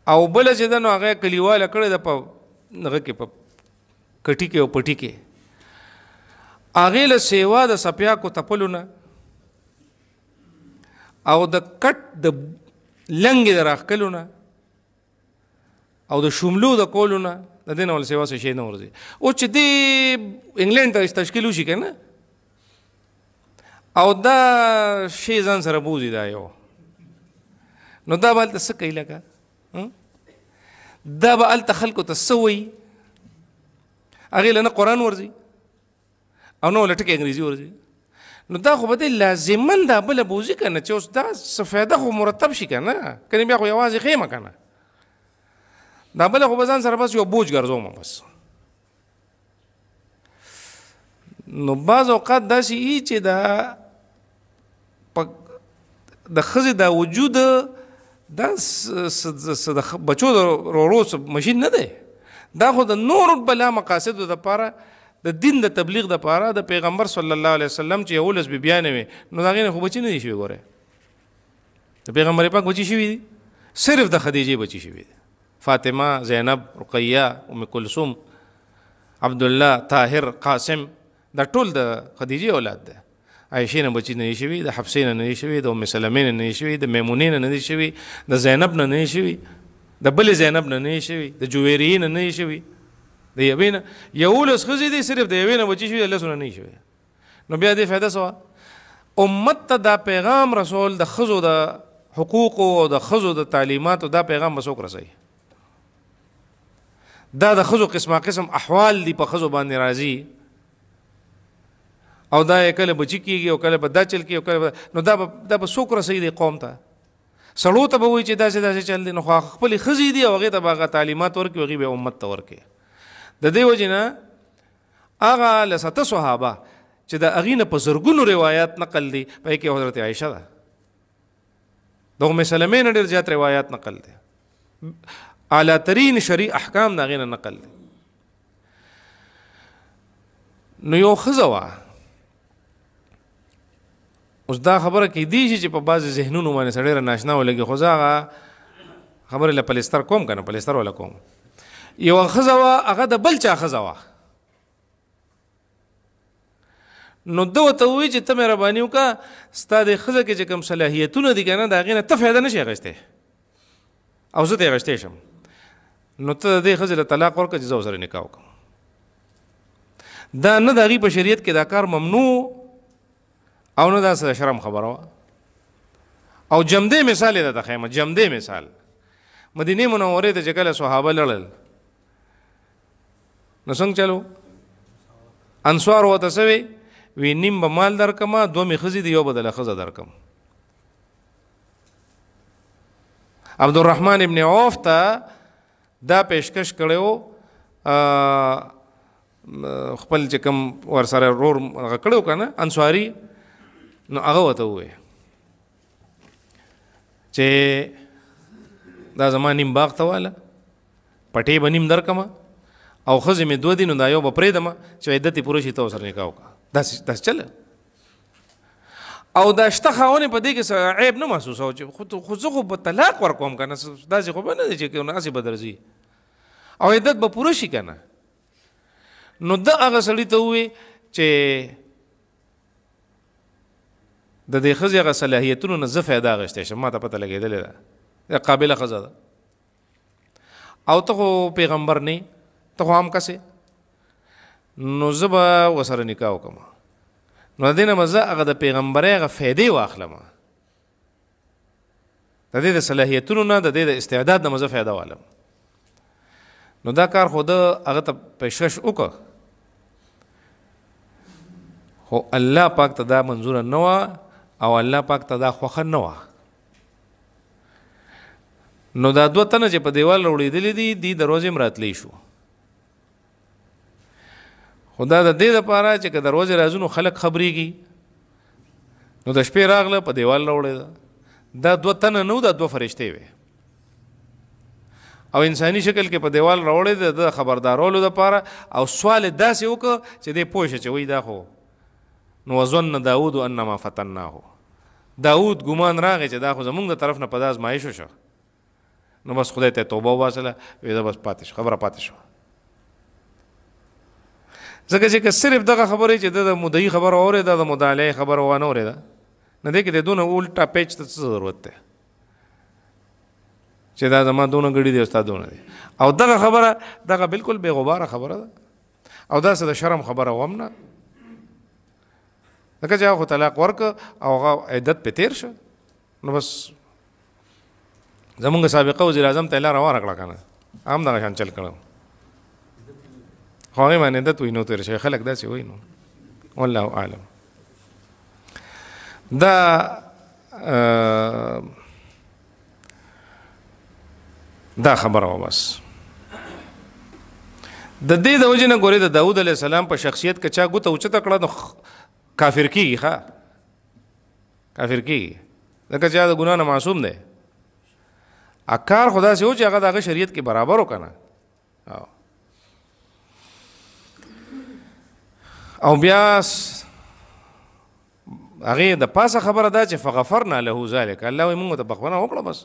او بل چې دنو هغه کلیواله کړه د په هغه کې په کټی کې او پټی کې اغه له سیوا د سپیا کو تپلونه او د کټ د لنګ د راخکلونه او د شوملو د کولونه د دین ول سیوا څه شي نه ورزي او چې دی انګلند ته تشکیل وشي کنه او دا شی ځان سره بوزي دا یو نو دا بل څه کوي لګه دا به الته خلکو ته سوي هغه له قرآن ورزي او نو لټکه انګریزي ورزي نو دا خو به لازمن دا بل بوزي کنه چې اوس دا څه فایده خو مرتب شي کنه کني بیا خو یوازې خیمه کنه دا بل خو بزن سره بس یو بوج ګرځوم بس نو بعض اوقات داسې ای چې دا په د خزي دا وجود دا د بچو د روروس ماشين نه دی دا خو د نور بلا مقاصد د لپاره د دین د تبلیغ د لپاره د پیغمبر صلی الله علیه وسلم چې اولس بی بیان وي نو دا غینه خو بچی نه دی شوی ګوره د پیغمبر پاک بچی شوی دی صرف د خدیجه بچی شوی دی فاطمه زینب رقیه ام کلثوم عبد الله طاهر قاسم دا ټول د خدیجه اولاد ده عائشه نه بچی نه شوی د حفصه نه نه شوی د ام سلمې نه نه شوی د میمونې نه نه شوی د زینب نه نه شوی د بل زینب نه نه شوی د جویری نه نه شوی د یوې نه یولس خزې دي صرف د یوې نه بچی شوی الله سونه نه شوی نو بیا دې فایده سو امت ته دا پیغام رسول د خزو د حقوق او د خزو د تعلیمات دا پیغام مسوک رسي دا د خزو قسمه قسم احوال دی په خزو باندې راځي او دا کله بچی کیږي او کله بدا چل کیږي او کله نو دا دا به سوک رسي دی قوم ته سړو ته به وای چې داسې داسې چل دي نو خو خپل خزي دي او هغه ته باغه تعلیمات ورکي هغه به امت ته ورکي د دې وجنه هغه لسته صحابه چې د اغې نه په زرګونو روایت نقل دي په کې حضرت عائشه ده د ام سلمې نه ډېر زیات روایت نقل دي اعلی ترین شری احکام نه غینه نقل دي نو یو خزوا اوس دا خبره کې دی چې په بعض ذهنونو باندې سړی را ناشنا ولګي خو ځاغه خبره له پلستر کوم کنه پلستر ولا کوم یو خزوا هغه د بل چا خزوا نو دو ته وی چې ته مهرباني وکا ستا د خزه کې چې کوم صلاحیتونه دي کنه دا غینه ته فایده نشي غشته او زه ته غشته شم نو ته د خزه له طلاق ورکړه چې زو سره نکاح وکړه دا نه د غي په شریعت کې دا کار ممنوع او نو دا سره شرم خبره وا او جمدې مثال ده تخیمه جمدې مثال مدینه منوره ته چې کله صحابه لړل نو څنګه چلو انصار وته سوي وی نیم به مال درکما دوه می خزي دی یو بدله خزه درکم عبدالرحمن ابن عوف ته دا پیشکش کړو خپل چې کوم ور سره رور غکړو کنه انصاری نو هغه وته وې چې دا زمانیم باغ ته واله پټې بنیم درکما او خزه می دوه دینو دا یو بپرې دم چې عدتي پروشي ته سره نکاو کا داس داس چل او دا شته خاونه په دې کې عیب نه محسوسو چې خود خود خو په طلاق ور کوم کنه دا ځکه به نه دي چې ناسي بدرځي او عدت به پوره شي کنه نو د هغه سړی ته وې چې د دې خزې غ صلاحیتونو نه زه फायदा غشته شم ما ته پته لګېدل دا قابلیت خزه ده او ته پیغمبر نه ته هم کسه نو زبا وسره نکاح وکم نو دینه مزه هغه د پیغمبري غ فائدې واخلم د دې د صلاحیتونو نه د دې د استعداد نه مزه फायदा والم نو دا کار خود هغه ته پیشکش وکړه خو الله پاک ته دا منظور نه و او الله پاک ته دا خوخه نه و نو دا دوه تنه چې په دیوال وړېدلې دي دی د روزې مراتلې شو خدا د دې لپاره چې که د روزې رازونو خلک خبريږي نو د شپې راغله په دیوال وړېده دا دوه تنه نو دا دوه فرشته وي او انساني شکل کې په دیوال راوړې د خبردارولو لپاره او سوال داسې وکړه چې دې پوښتنه چې وای دا خو نو ظن داوود انما فتناه داوود ګمان راغی چې دا خو زمونږ د طرف نه په داس مایشو شو نو بس خدای ته توبه واسله وې دا بس پاتې شو خبره پاتې شو ځکه چې صرف دغه خبرې چې د مدعي خبر اورې ده د مدعي خبر وانه اورې ده نه دې کې د دونه الټا پیچ ته ضرورت ده چې دا زما دونه غړي دي استادونه دي او دغه خبره دغه بالکل بے غبار خبره ده او دا څه د شرم خبره ومنه ځکه چې هغه طلاق ورک او هغه عدت په تیر شو نو بس زمونږ سابقه وزیر اعظم ته لاره ورکړه کنه هم دا شان چل کړو خو هغه باندې د توینو تیر شي خلک داسې وینو والله اعلم دا دا خبره بس د دې د وجنه ګورې د داوود علی السلام په شخصیت کې چا ګوت او چته کړه نو کافر کیږي ښا کافر کیږي ځکه چې دا ګناه نه معصوم دی اکار خدا سي او چې هغه د شریعت کې برابر وکنه او او بیا هغه د پاسه خبره ده چې فغفرنا له ذلك الله یې موږ ته بخښنه وکړه بس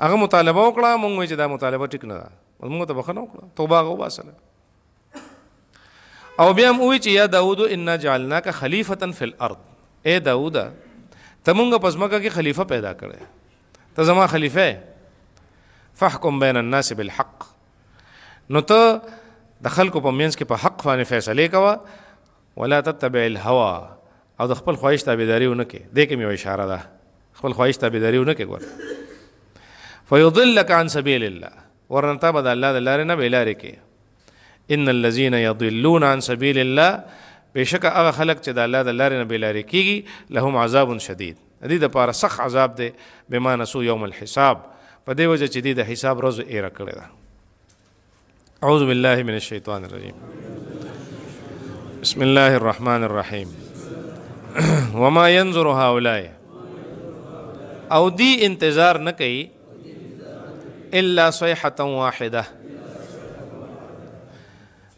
هغه مطالبه وکړه موږ چې دا مطالبه ټیک نه ده موږ ته بخښنه وکړه توبه غو باسه او بیا هم وی چې یا داوود ان جعلنا کا خلیفتا فی الارض اے داوود تمونګه پزماکه کې خلیفہ پیدا کړې ته زما خلیفہ فحکم بین الناس بالحق نو ته د خلکو په منځ کې په حق باندې فیصله کوه ولا تتبع الهوى او د خپل خواهش تابعداري ونه کې دې کې مې اشاره ده خپل خواهش تابعداري ونه کې ګور فیضلک عن سبیل الله ورنتا بد الله د لارې نه بیلارې کې ان الذين يضلون عن سبيل الله بشک هغه خلق چې د الله د لارې نه بیلارې کیږي لهم عذاب شدید د دې لپاره سخت عذاب دی بما نسو یوم الحساب په دې وجه چې د حساب روز یې راکړی دا اعوذ بالله من الشیطان الرجیم بسم الله الرحمن الرحیم وما ينظر هؤلاء او دی انتظار نه کوي الا صيحه واحده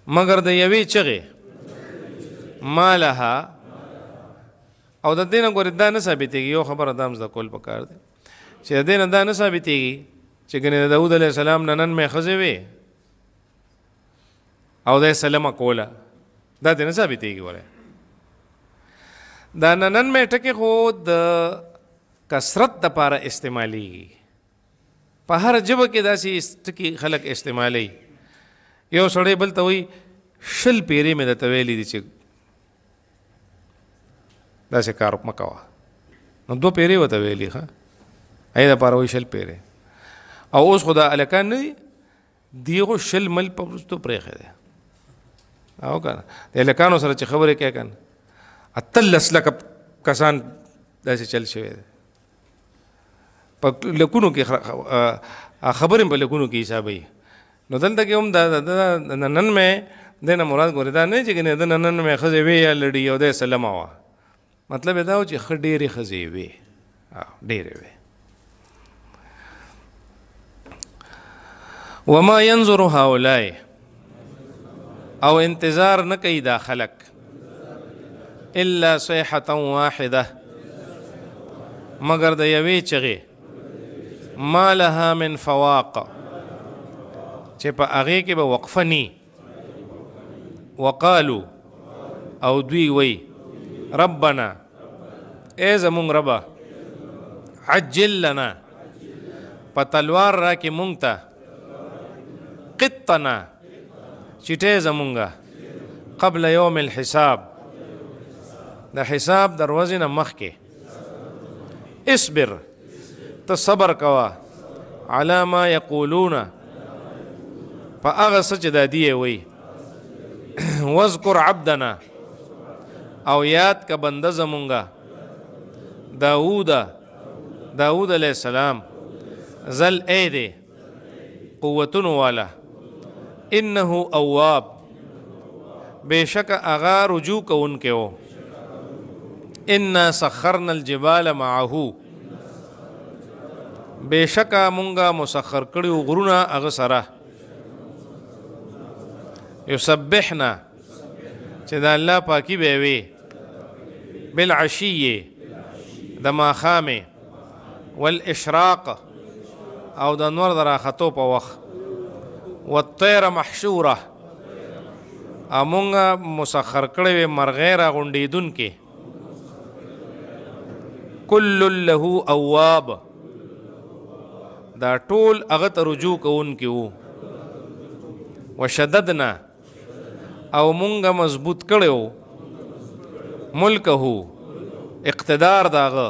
مگر د یوې چغې مالها او د دینه ګورې دا نه ثابتېږي یو خبره دام زده کول پکار دی چې د دینه دا نه ثابتېږي چې ګنې د داوود علیه السلام نه نن مې خزې وي او د سلام کوله دا دینه ثابتېږي وره دا ننن مې ټکي خو د کثرت د پاره استعمالي په هر جبه کې داسې ټکي خلک استعمالي یو سړی بل ته وای شل پیری مې د تویلې دي چې دا څه کار مکوا نو دو پیری وته ویلې ها اې دا پاره وای شل پیری او اوس خدا الکان نه دیغه شل مل پرستو پرې خره او کنه د الکانو سره چې خبره کوي کنه اتل اسلک کسان داسې چل شوی په لکونو کې خبرې په لکونو کې حسابي نو دلته کې هم دا نن مې د نه مراد ګورې دا نه چې کنه د نن مې خزې وی یا لړی او د سلام وا مطلب دا و چې خډيري خزې وی ډېرې وی وما ينظر هؤلاء او انتظار نه کوي دا خلق الا صيحه واحده مگر د یوې چغې ما لها من فواق چې په هغه کې به وقفه ني وقالو او دوی وی ربنا اے زمون ربا عجل لنا په تلوار را کې مونږ ته قطنا چټه زمونږه قبل یوم الحساب د حساب دروازې نه مخکې اصبر ته صبر کوه علامه یقولونه په هغه سچ د دی وي وذکر عبدنا او یاد کا بنده زمونږه داوود داوود علیہ السلام زل اید قوتن والا انه اواب بیشک اغا رجوع کوونکې وو ان سخرنا الجبال معه بیشک مونږه مسخر کړیو غرونه اغه سره یسبحنا چې د الله پاکي به وي بالعشي د ماخامه والاشراق او د نور درا خطو په وخت والطير محشوره امونګه مسخر کړي وي مرغې را غونډیدون کې کل له اواب دا ټول هغه ته رجوع کوون کې وو وشددنا او مونږه مضبوط کړو ملک هو اقتدار داغه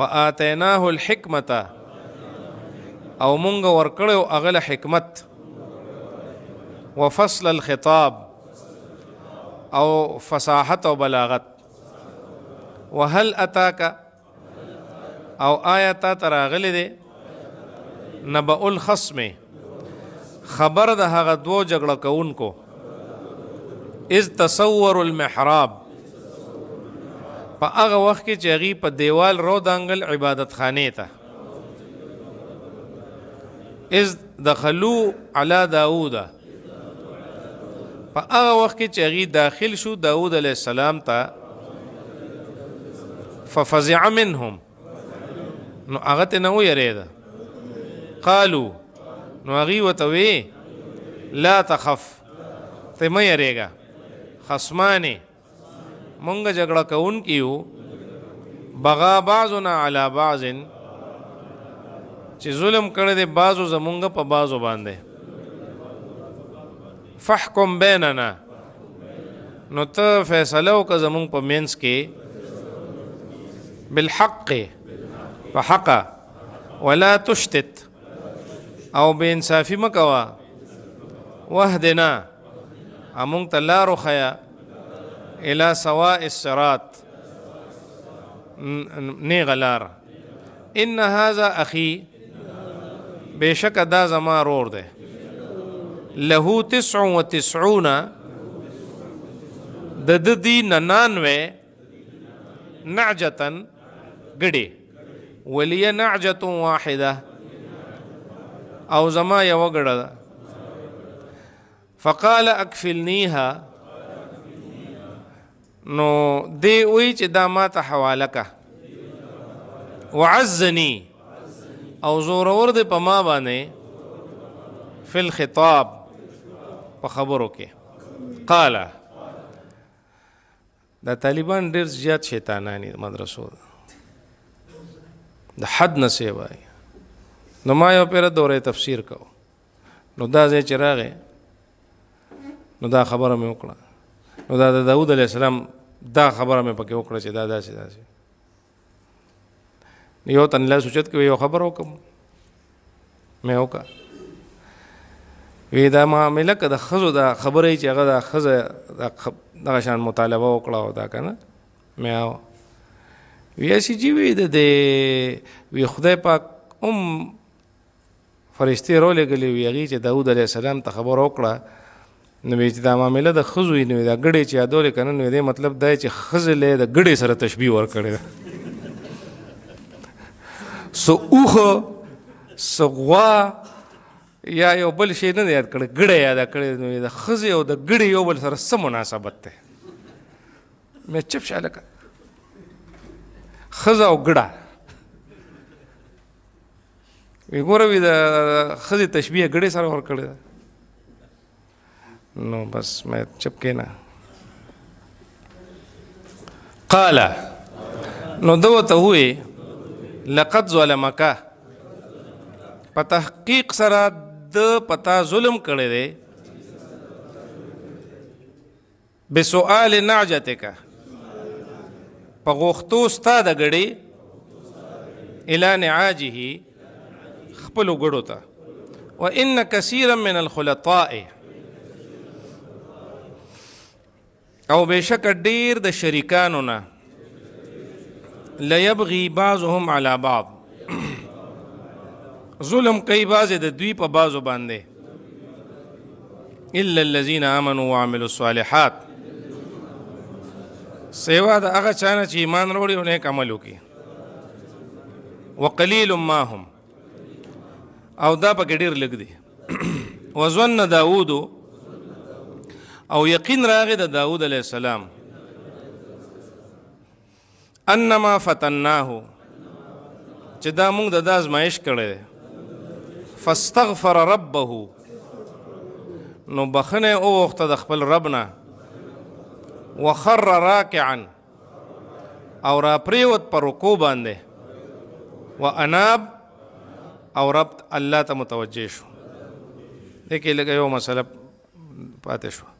واتیناه الحکمت او مونږه ورکړو اغله حکمت وفصل الخطاب او فصاحت او بلاغت وهل اتاک او آیت تراغلی دی نبأ الخصم خبر د هغه دوه جګړه کوونکو از تصور المحراب په هغه وخت کې چې هغه په دیوال رو دانګل عبادت خانه ته از دخلوا علی داوود په هغه وخت کې چې هغه داخل شو داوود علی السلام ته ففزع منهم نو هغه ته نو یریده قالو نو هغه وتوي لا تخف ته مې یریږه خصمانه مونږ جګړه کوونکی یو بغا بعضنا علی بعض چې ظلم کړی دی بعضو زمونږ په بعضو باندې فحکم بیننا نو ته فیصله وکړه زمونږ په مینس کې بالحق په حق ولا تشتت او بانصافي مکوا وهدنا امون تلارو خیا الى سواء الصراط نه غلار ان هاذا اخي بشک دا زما رور ده له 99 د د دی 99 نعجتن غړي ولي نعجه واحده او زما یو غړه فقال اکفلنیها نو دی وی چې دا ما ته حواله کا وعزنی او زورور دې په ما باندې فل خطاب په خبرو کې قال دا طالبان ډیر زیات شیطانانی مدرسو د حد نه سیوای نو ما یو پیر دوره تفسیر کو نو دا زه چراغه نو دا خبره مې وکړه نو دا د داوود علیه السلام دا خبره مې پکې وکړه چې دا داسې داسې یو تن له سوچت کې یو خبر وکم مې وکړه وی دا ما ملک د خزو دا خبرې چې هغه دا خزه دا شان مطالبه وکړه او دا کنه مې وی اسی جی وی د دې وی خدای پاک ام فرشتي رولې غلې وی هغه چې داوود علیه السلام ته خبر وکړه نو چې دا معاملې د خزو نو دا غړې چې ادول کنه نو دې مطلب دا چې خزلې د غړې سره تشبیه ور کړې سو اوخه سغوا یا یو بل شی نه یاد کړ غړې یاد کړې نو د خزې او د غړې یو بل سره سم مناسبت ده مې چپ شاله خزه او غړه وګوره وی د خزې تشبیه غړې سره ور کړې ده نو بس مې چپ کینا قال نو دو ته وې لقد ظلمک په تحقیق سره د پتا ظلم کړی دی بسؤال نعجتک په غوښتو ستا د غړي اعلان عاجه خپل غړو ته وان كثيرا من الخلطاء او بشک ډیر د شریکانو نه ليبغي بعضهم على بعض ظلم کوي بعض د دوی په بعضو باندې الا الذين امنوا وعملوا الصالحات سیوا د هغه چانه چې ایمان وروړي او نیک عمل وکړي وقليل ما هم او دا پکې ډیر لګ دي وزن داوود دا او یقین راغی د داوود علیه السلام انما فتناه چې دا موږ د دازمایش کړی فاستغفر ربه نو بخنه او وخت د خپل ربنا وخر راکعا او را پریوت پر رکوع باندې واناب او رب الله ته متوجه شو دغه لګیو مسله پاتې شو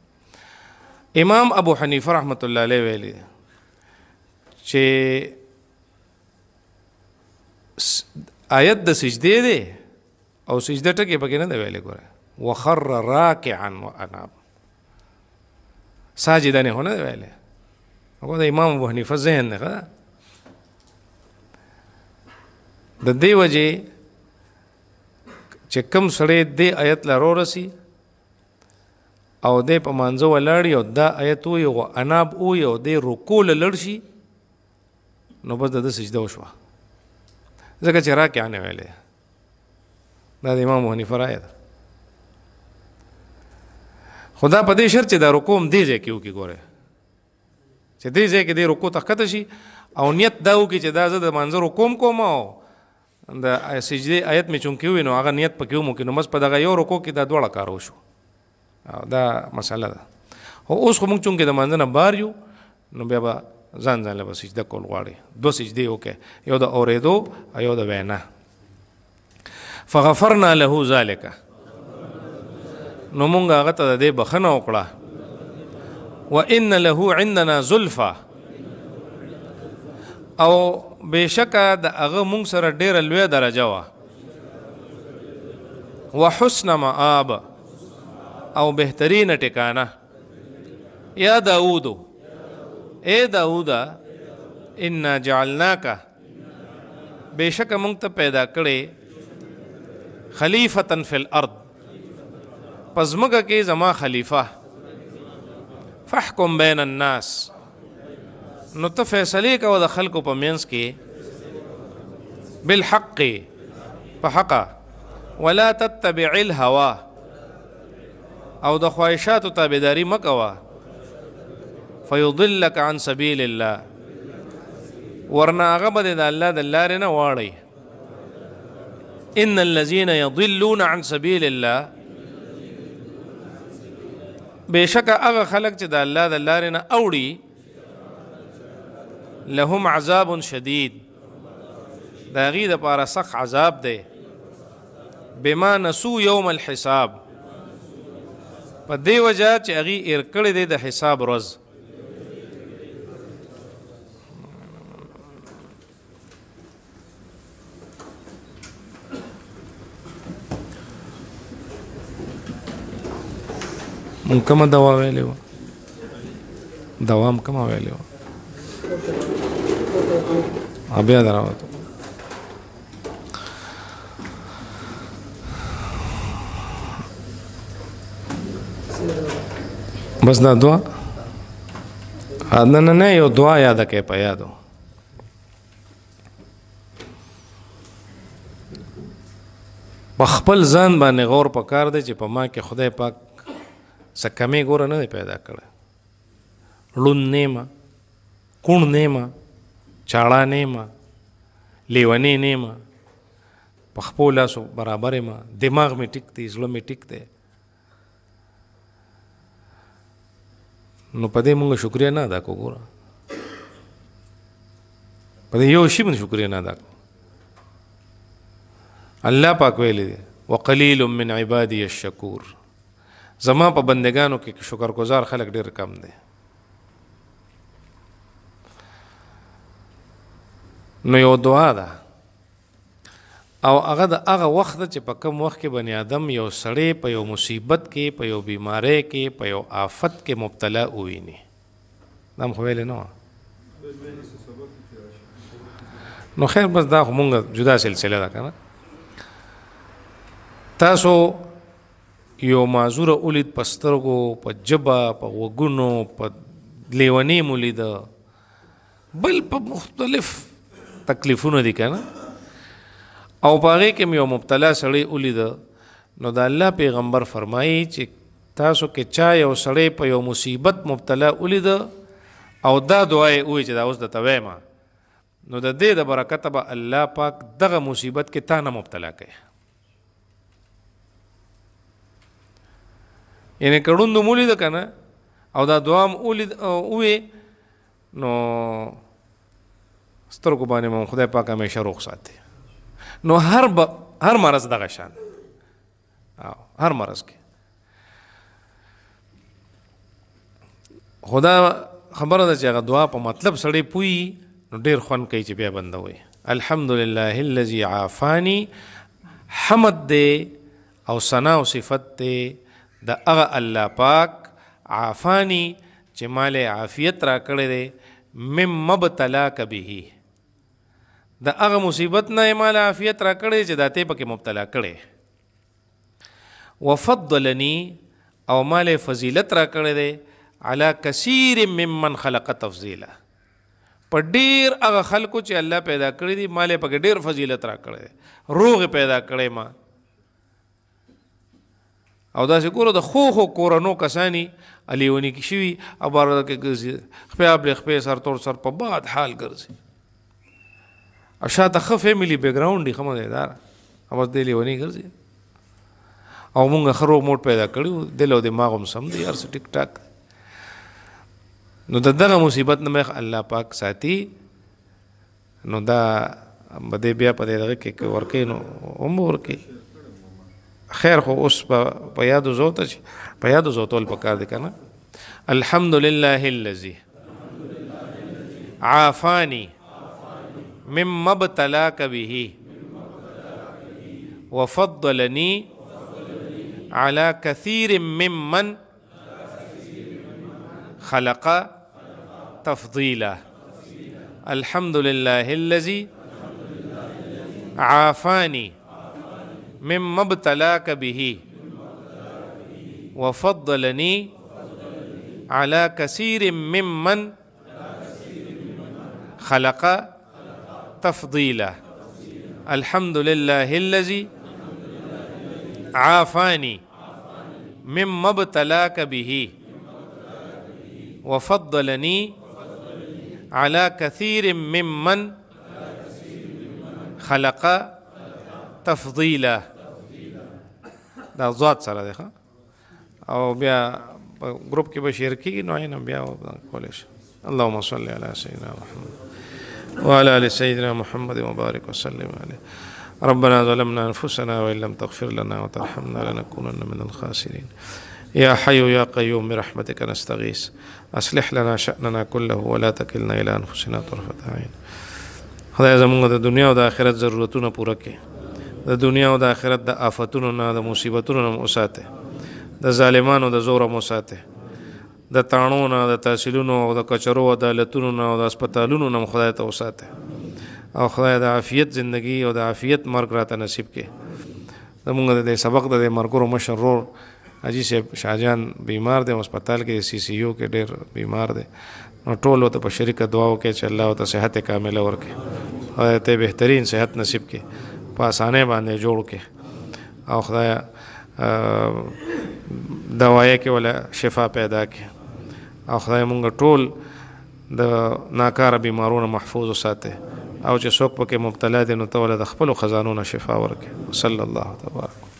امام ابو حنیفه رحمت الله علیه ویلي چې آیت د سجده دی او سجده ټکي پکې نه دی ویلي ګوره وخر راکعا واناب ساجدا نه هونه دی ویلي هغه د امام ابو حنیفه ذهن نه د دې وجه چې کوم سړی دې آیت لارو رسی او د په مانځو ولاړ یو دا آیت یو اناب او یو د رکوع لړشي نو بس د سجده وشوه ځکه چې راکې نه ویلې دا د امام حنیفه رائے ده خدا په دې شرط چې دا رکوم دی ځکه کیو کی ګوره چې دې ځکه دې رکو تخته شي او نیت دا و کی چې دا زه د منظر رکوم کوم او دا سجدي آیت می چون کیو نو هغه نیت پکې مو کې نو مس په دغه یو رکو کې دا دوړه کار وشو دا مسله ده او اوس خو موږ چونګې د منځ نه بار یو نو بیا به ځان ځان له سجده کول غواړي دو سجدي وکړي یو د اورېدو یو د وینا فغفرنا له ذالک نو موږ هغه ته د بخنه وکړه وان له عندنا زلفا او بشکه د هغه موږ سره ډیره لوی درجه وا وحسن مآب ما او بهترین ټکانه یا داوود اے داوودا ان جعلناک بشک مونږ ته پیدا کړې خلیفتن فی الارض پزمګه کې زما خلیفہ فحکم بین الناس نو ته فیصله کوه د خلکو په منځ کې بالحق په حقا ولا تتبع الهوى او د خواهشاتو تابعداري مکوا فيضلك عن سبيل الله ورنا غبد د الله د لارې نه واړی ان الذين يضلون عن سبيل الله بشک هغه خلق چې د الله د لارې نه اوړي لهم عذاب شديد دا غي د پاره عذاب دی بما نسو يوم الحساب په دی وجه چې هغې ایر کړی دی د حساب ورځ مونږ کومه دوا ویلې وه دوا هم کومه ویلې وه بیا دراوته بس دا دعا نه نه نه یو دعا یاد کې په یادو په خپل ځان باندې غور پکار دی چې په ما کې خدای پاک څه کمی ګور نه پیدا کړ لون نیمه کون نیمه چاړه نیمه لیونی نیمه په خپل لاسو برابر ما دماغ می ټیک دی زړه می ټیک دی نو پدې مونږ شکریا نه ادا کوو ګوره پدې یو شی مونږ شکریا نه ادا کوو الله پاک ویل دي وقلیل من عبادی الشکور زما په بندگانو کې شکرګزار خلک ډیر کم دي نو یو دعا ده او هغه د هغه وخت چې په کم وخت کې بنی آدم یو سړی په یو مصیبت کې په یو بیماری کې په یو آفت کې مبتلا وویني دا خو ویل نه نو خیر بس دا خو مونږ جدا سلسله ده کنه تاسو یو معذور اولید پسترګو په جبا په وګونو په لیونی مولید بل په مختلف تکلیفونه دي کنه او پاره کې یو مبتلا سړی ولید نو د الله پیغمبر فرمایي چې تاسو کې چا یو سړی په یو مصیبت مبتلا ولید او دا دعای وای چې دا اوس د تویما نو د دې د برکت به الله پاک دغه مصیبت کې تا نه مبتلا کړي یعنی کړوند مولید کنه او دا دوام اولید اوې نو سترګو باندې مون خدای پاک همیشه روغ ساتي نو هر ب... هر مرض دغه شان او هر مرض کې خدا خبره ده چې هغه دعا په مطلب سړی پوي نو ډیر خوان کوي چې بیا بندوي الحمدلله الذي عافاني حمد دې او ثنا او صفت دې د هغه الله پاک عافاني چې مال عافیت را کړې ده مم مبتلا کبه د هغه مصیبت نه مال عافیت را کړې چې داته پکې مبتلا کړې وفضلني او مال فضیلت را کړې دي علا کثیر ممن خلق تفضیلا په ډیر هغه خلکو چې الله پیدا کړې دي مال پکې ډیر فضیلت را کړې روغ پیدا کړې ما او دا چې ګوره د خو خو کورونو کسانی الیونی کې شوی ابار کې ګرځي خپل خپل سر تور سر په باد حال ګرځي شاته خه فیملی بیک گراوند دی خمه دار اوس دی لیونی ګرځي او مونږ خرو موټ پیدا کړو دلو دماغ هم سم دی ارس ټیک ټاک نو د دغه مصیبت نه مخ الله پاک ساتي نو دا بده بیا په دغه کې ورکې نو عمر کې خیر خو اوس په یادو زوت په یادو زوتول پکار دی کنه الحمدلله الذی عافانی مما ابتلاك به وفضلني على كثير ممن خلق تفضيلا الحمد لله الذي عافاني مما ابتلاك به وفضلني على كثير ممن خلق تفضيلا الحمد لله الذي عافاني مما ابتلاك به وفضلني على كثير ممن خلق تفضيلا دا ذات سره ده او بیا گروپ کې به شیر کې نو بیا کولې اللهم صل على سيدنا محمد وعلى آل سيدنا محمد وبارك وسلم عليه ربنا ظلمنا أنفسنا وإن لم تغفر لنا وترحمنا لنكونن من الخاسرين يا حي يا قيوم برحمتك نستغيث اصلح لنا شأننا كله ولا تكلنا الى انفسنا طرفة عين خدای زمونږ د دنیا او د آخرت ضرورتونه پوره کړي د دنیا او د آخرت د آفتونو نه د مصیبتونو نه مو ساته د ظالمانو د زور مو ساته د تاڼو نه د تحصیلونو او د کچرو او د لتونو نه او د هسپتالونو نه خدای ته وساته او خدای د عافیت زندگی او د عافیت مرګ راته نصیب کړي زمونږ د سبق د مرګرو مشرور اجي صاحب شاهجان بیمار دی هسپتال کې سی سی یو کې ډېر بیمار دی نو ټول ته په شریک دعا وکړي چې الله ته صحت کامله ورکړي خدای ته بهترین صحت نصیب کړي په اسانه باندې جوړ کړي او خدای دوايا کې ولا شفا پیدا کړي او خدای مونږ ټول د ناکاره بیمارونو محفوظ وساته او چې څوک پکې مبتلا دي نو ته ول د خپل خزانو نه شفا ورکړي صلی الله تبارک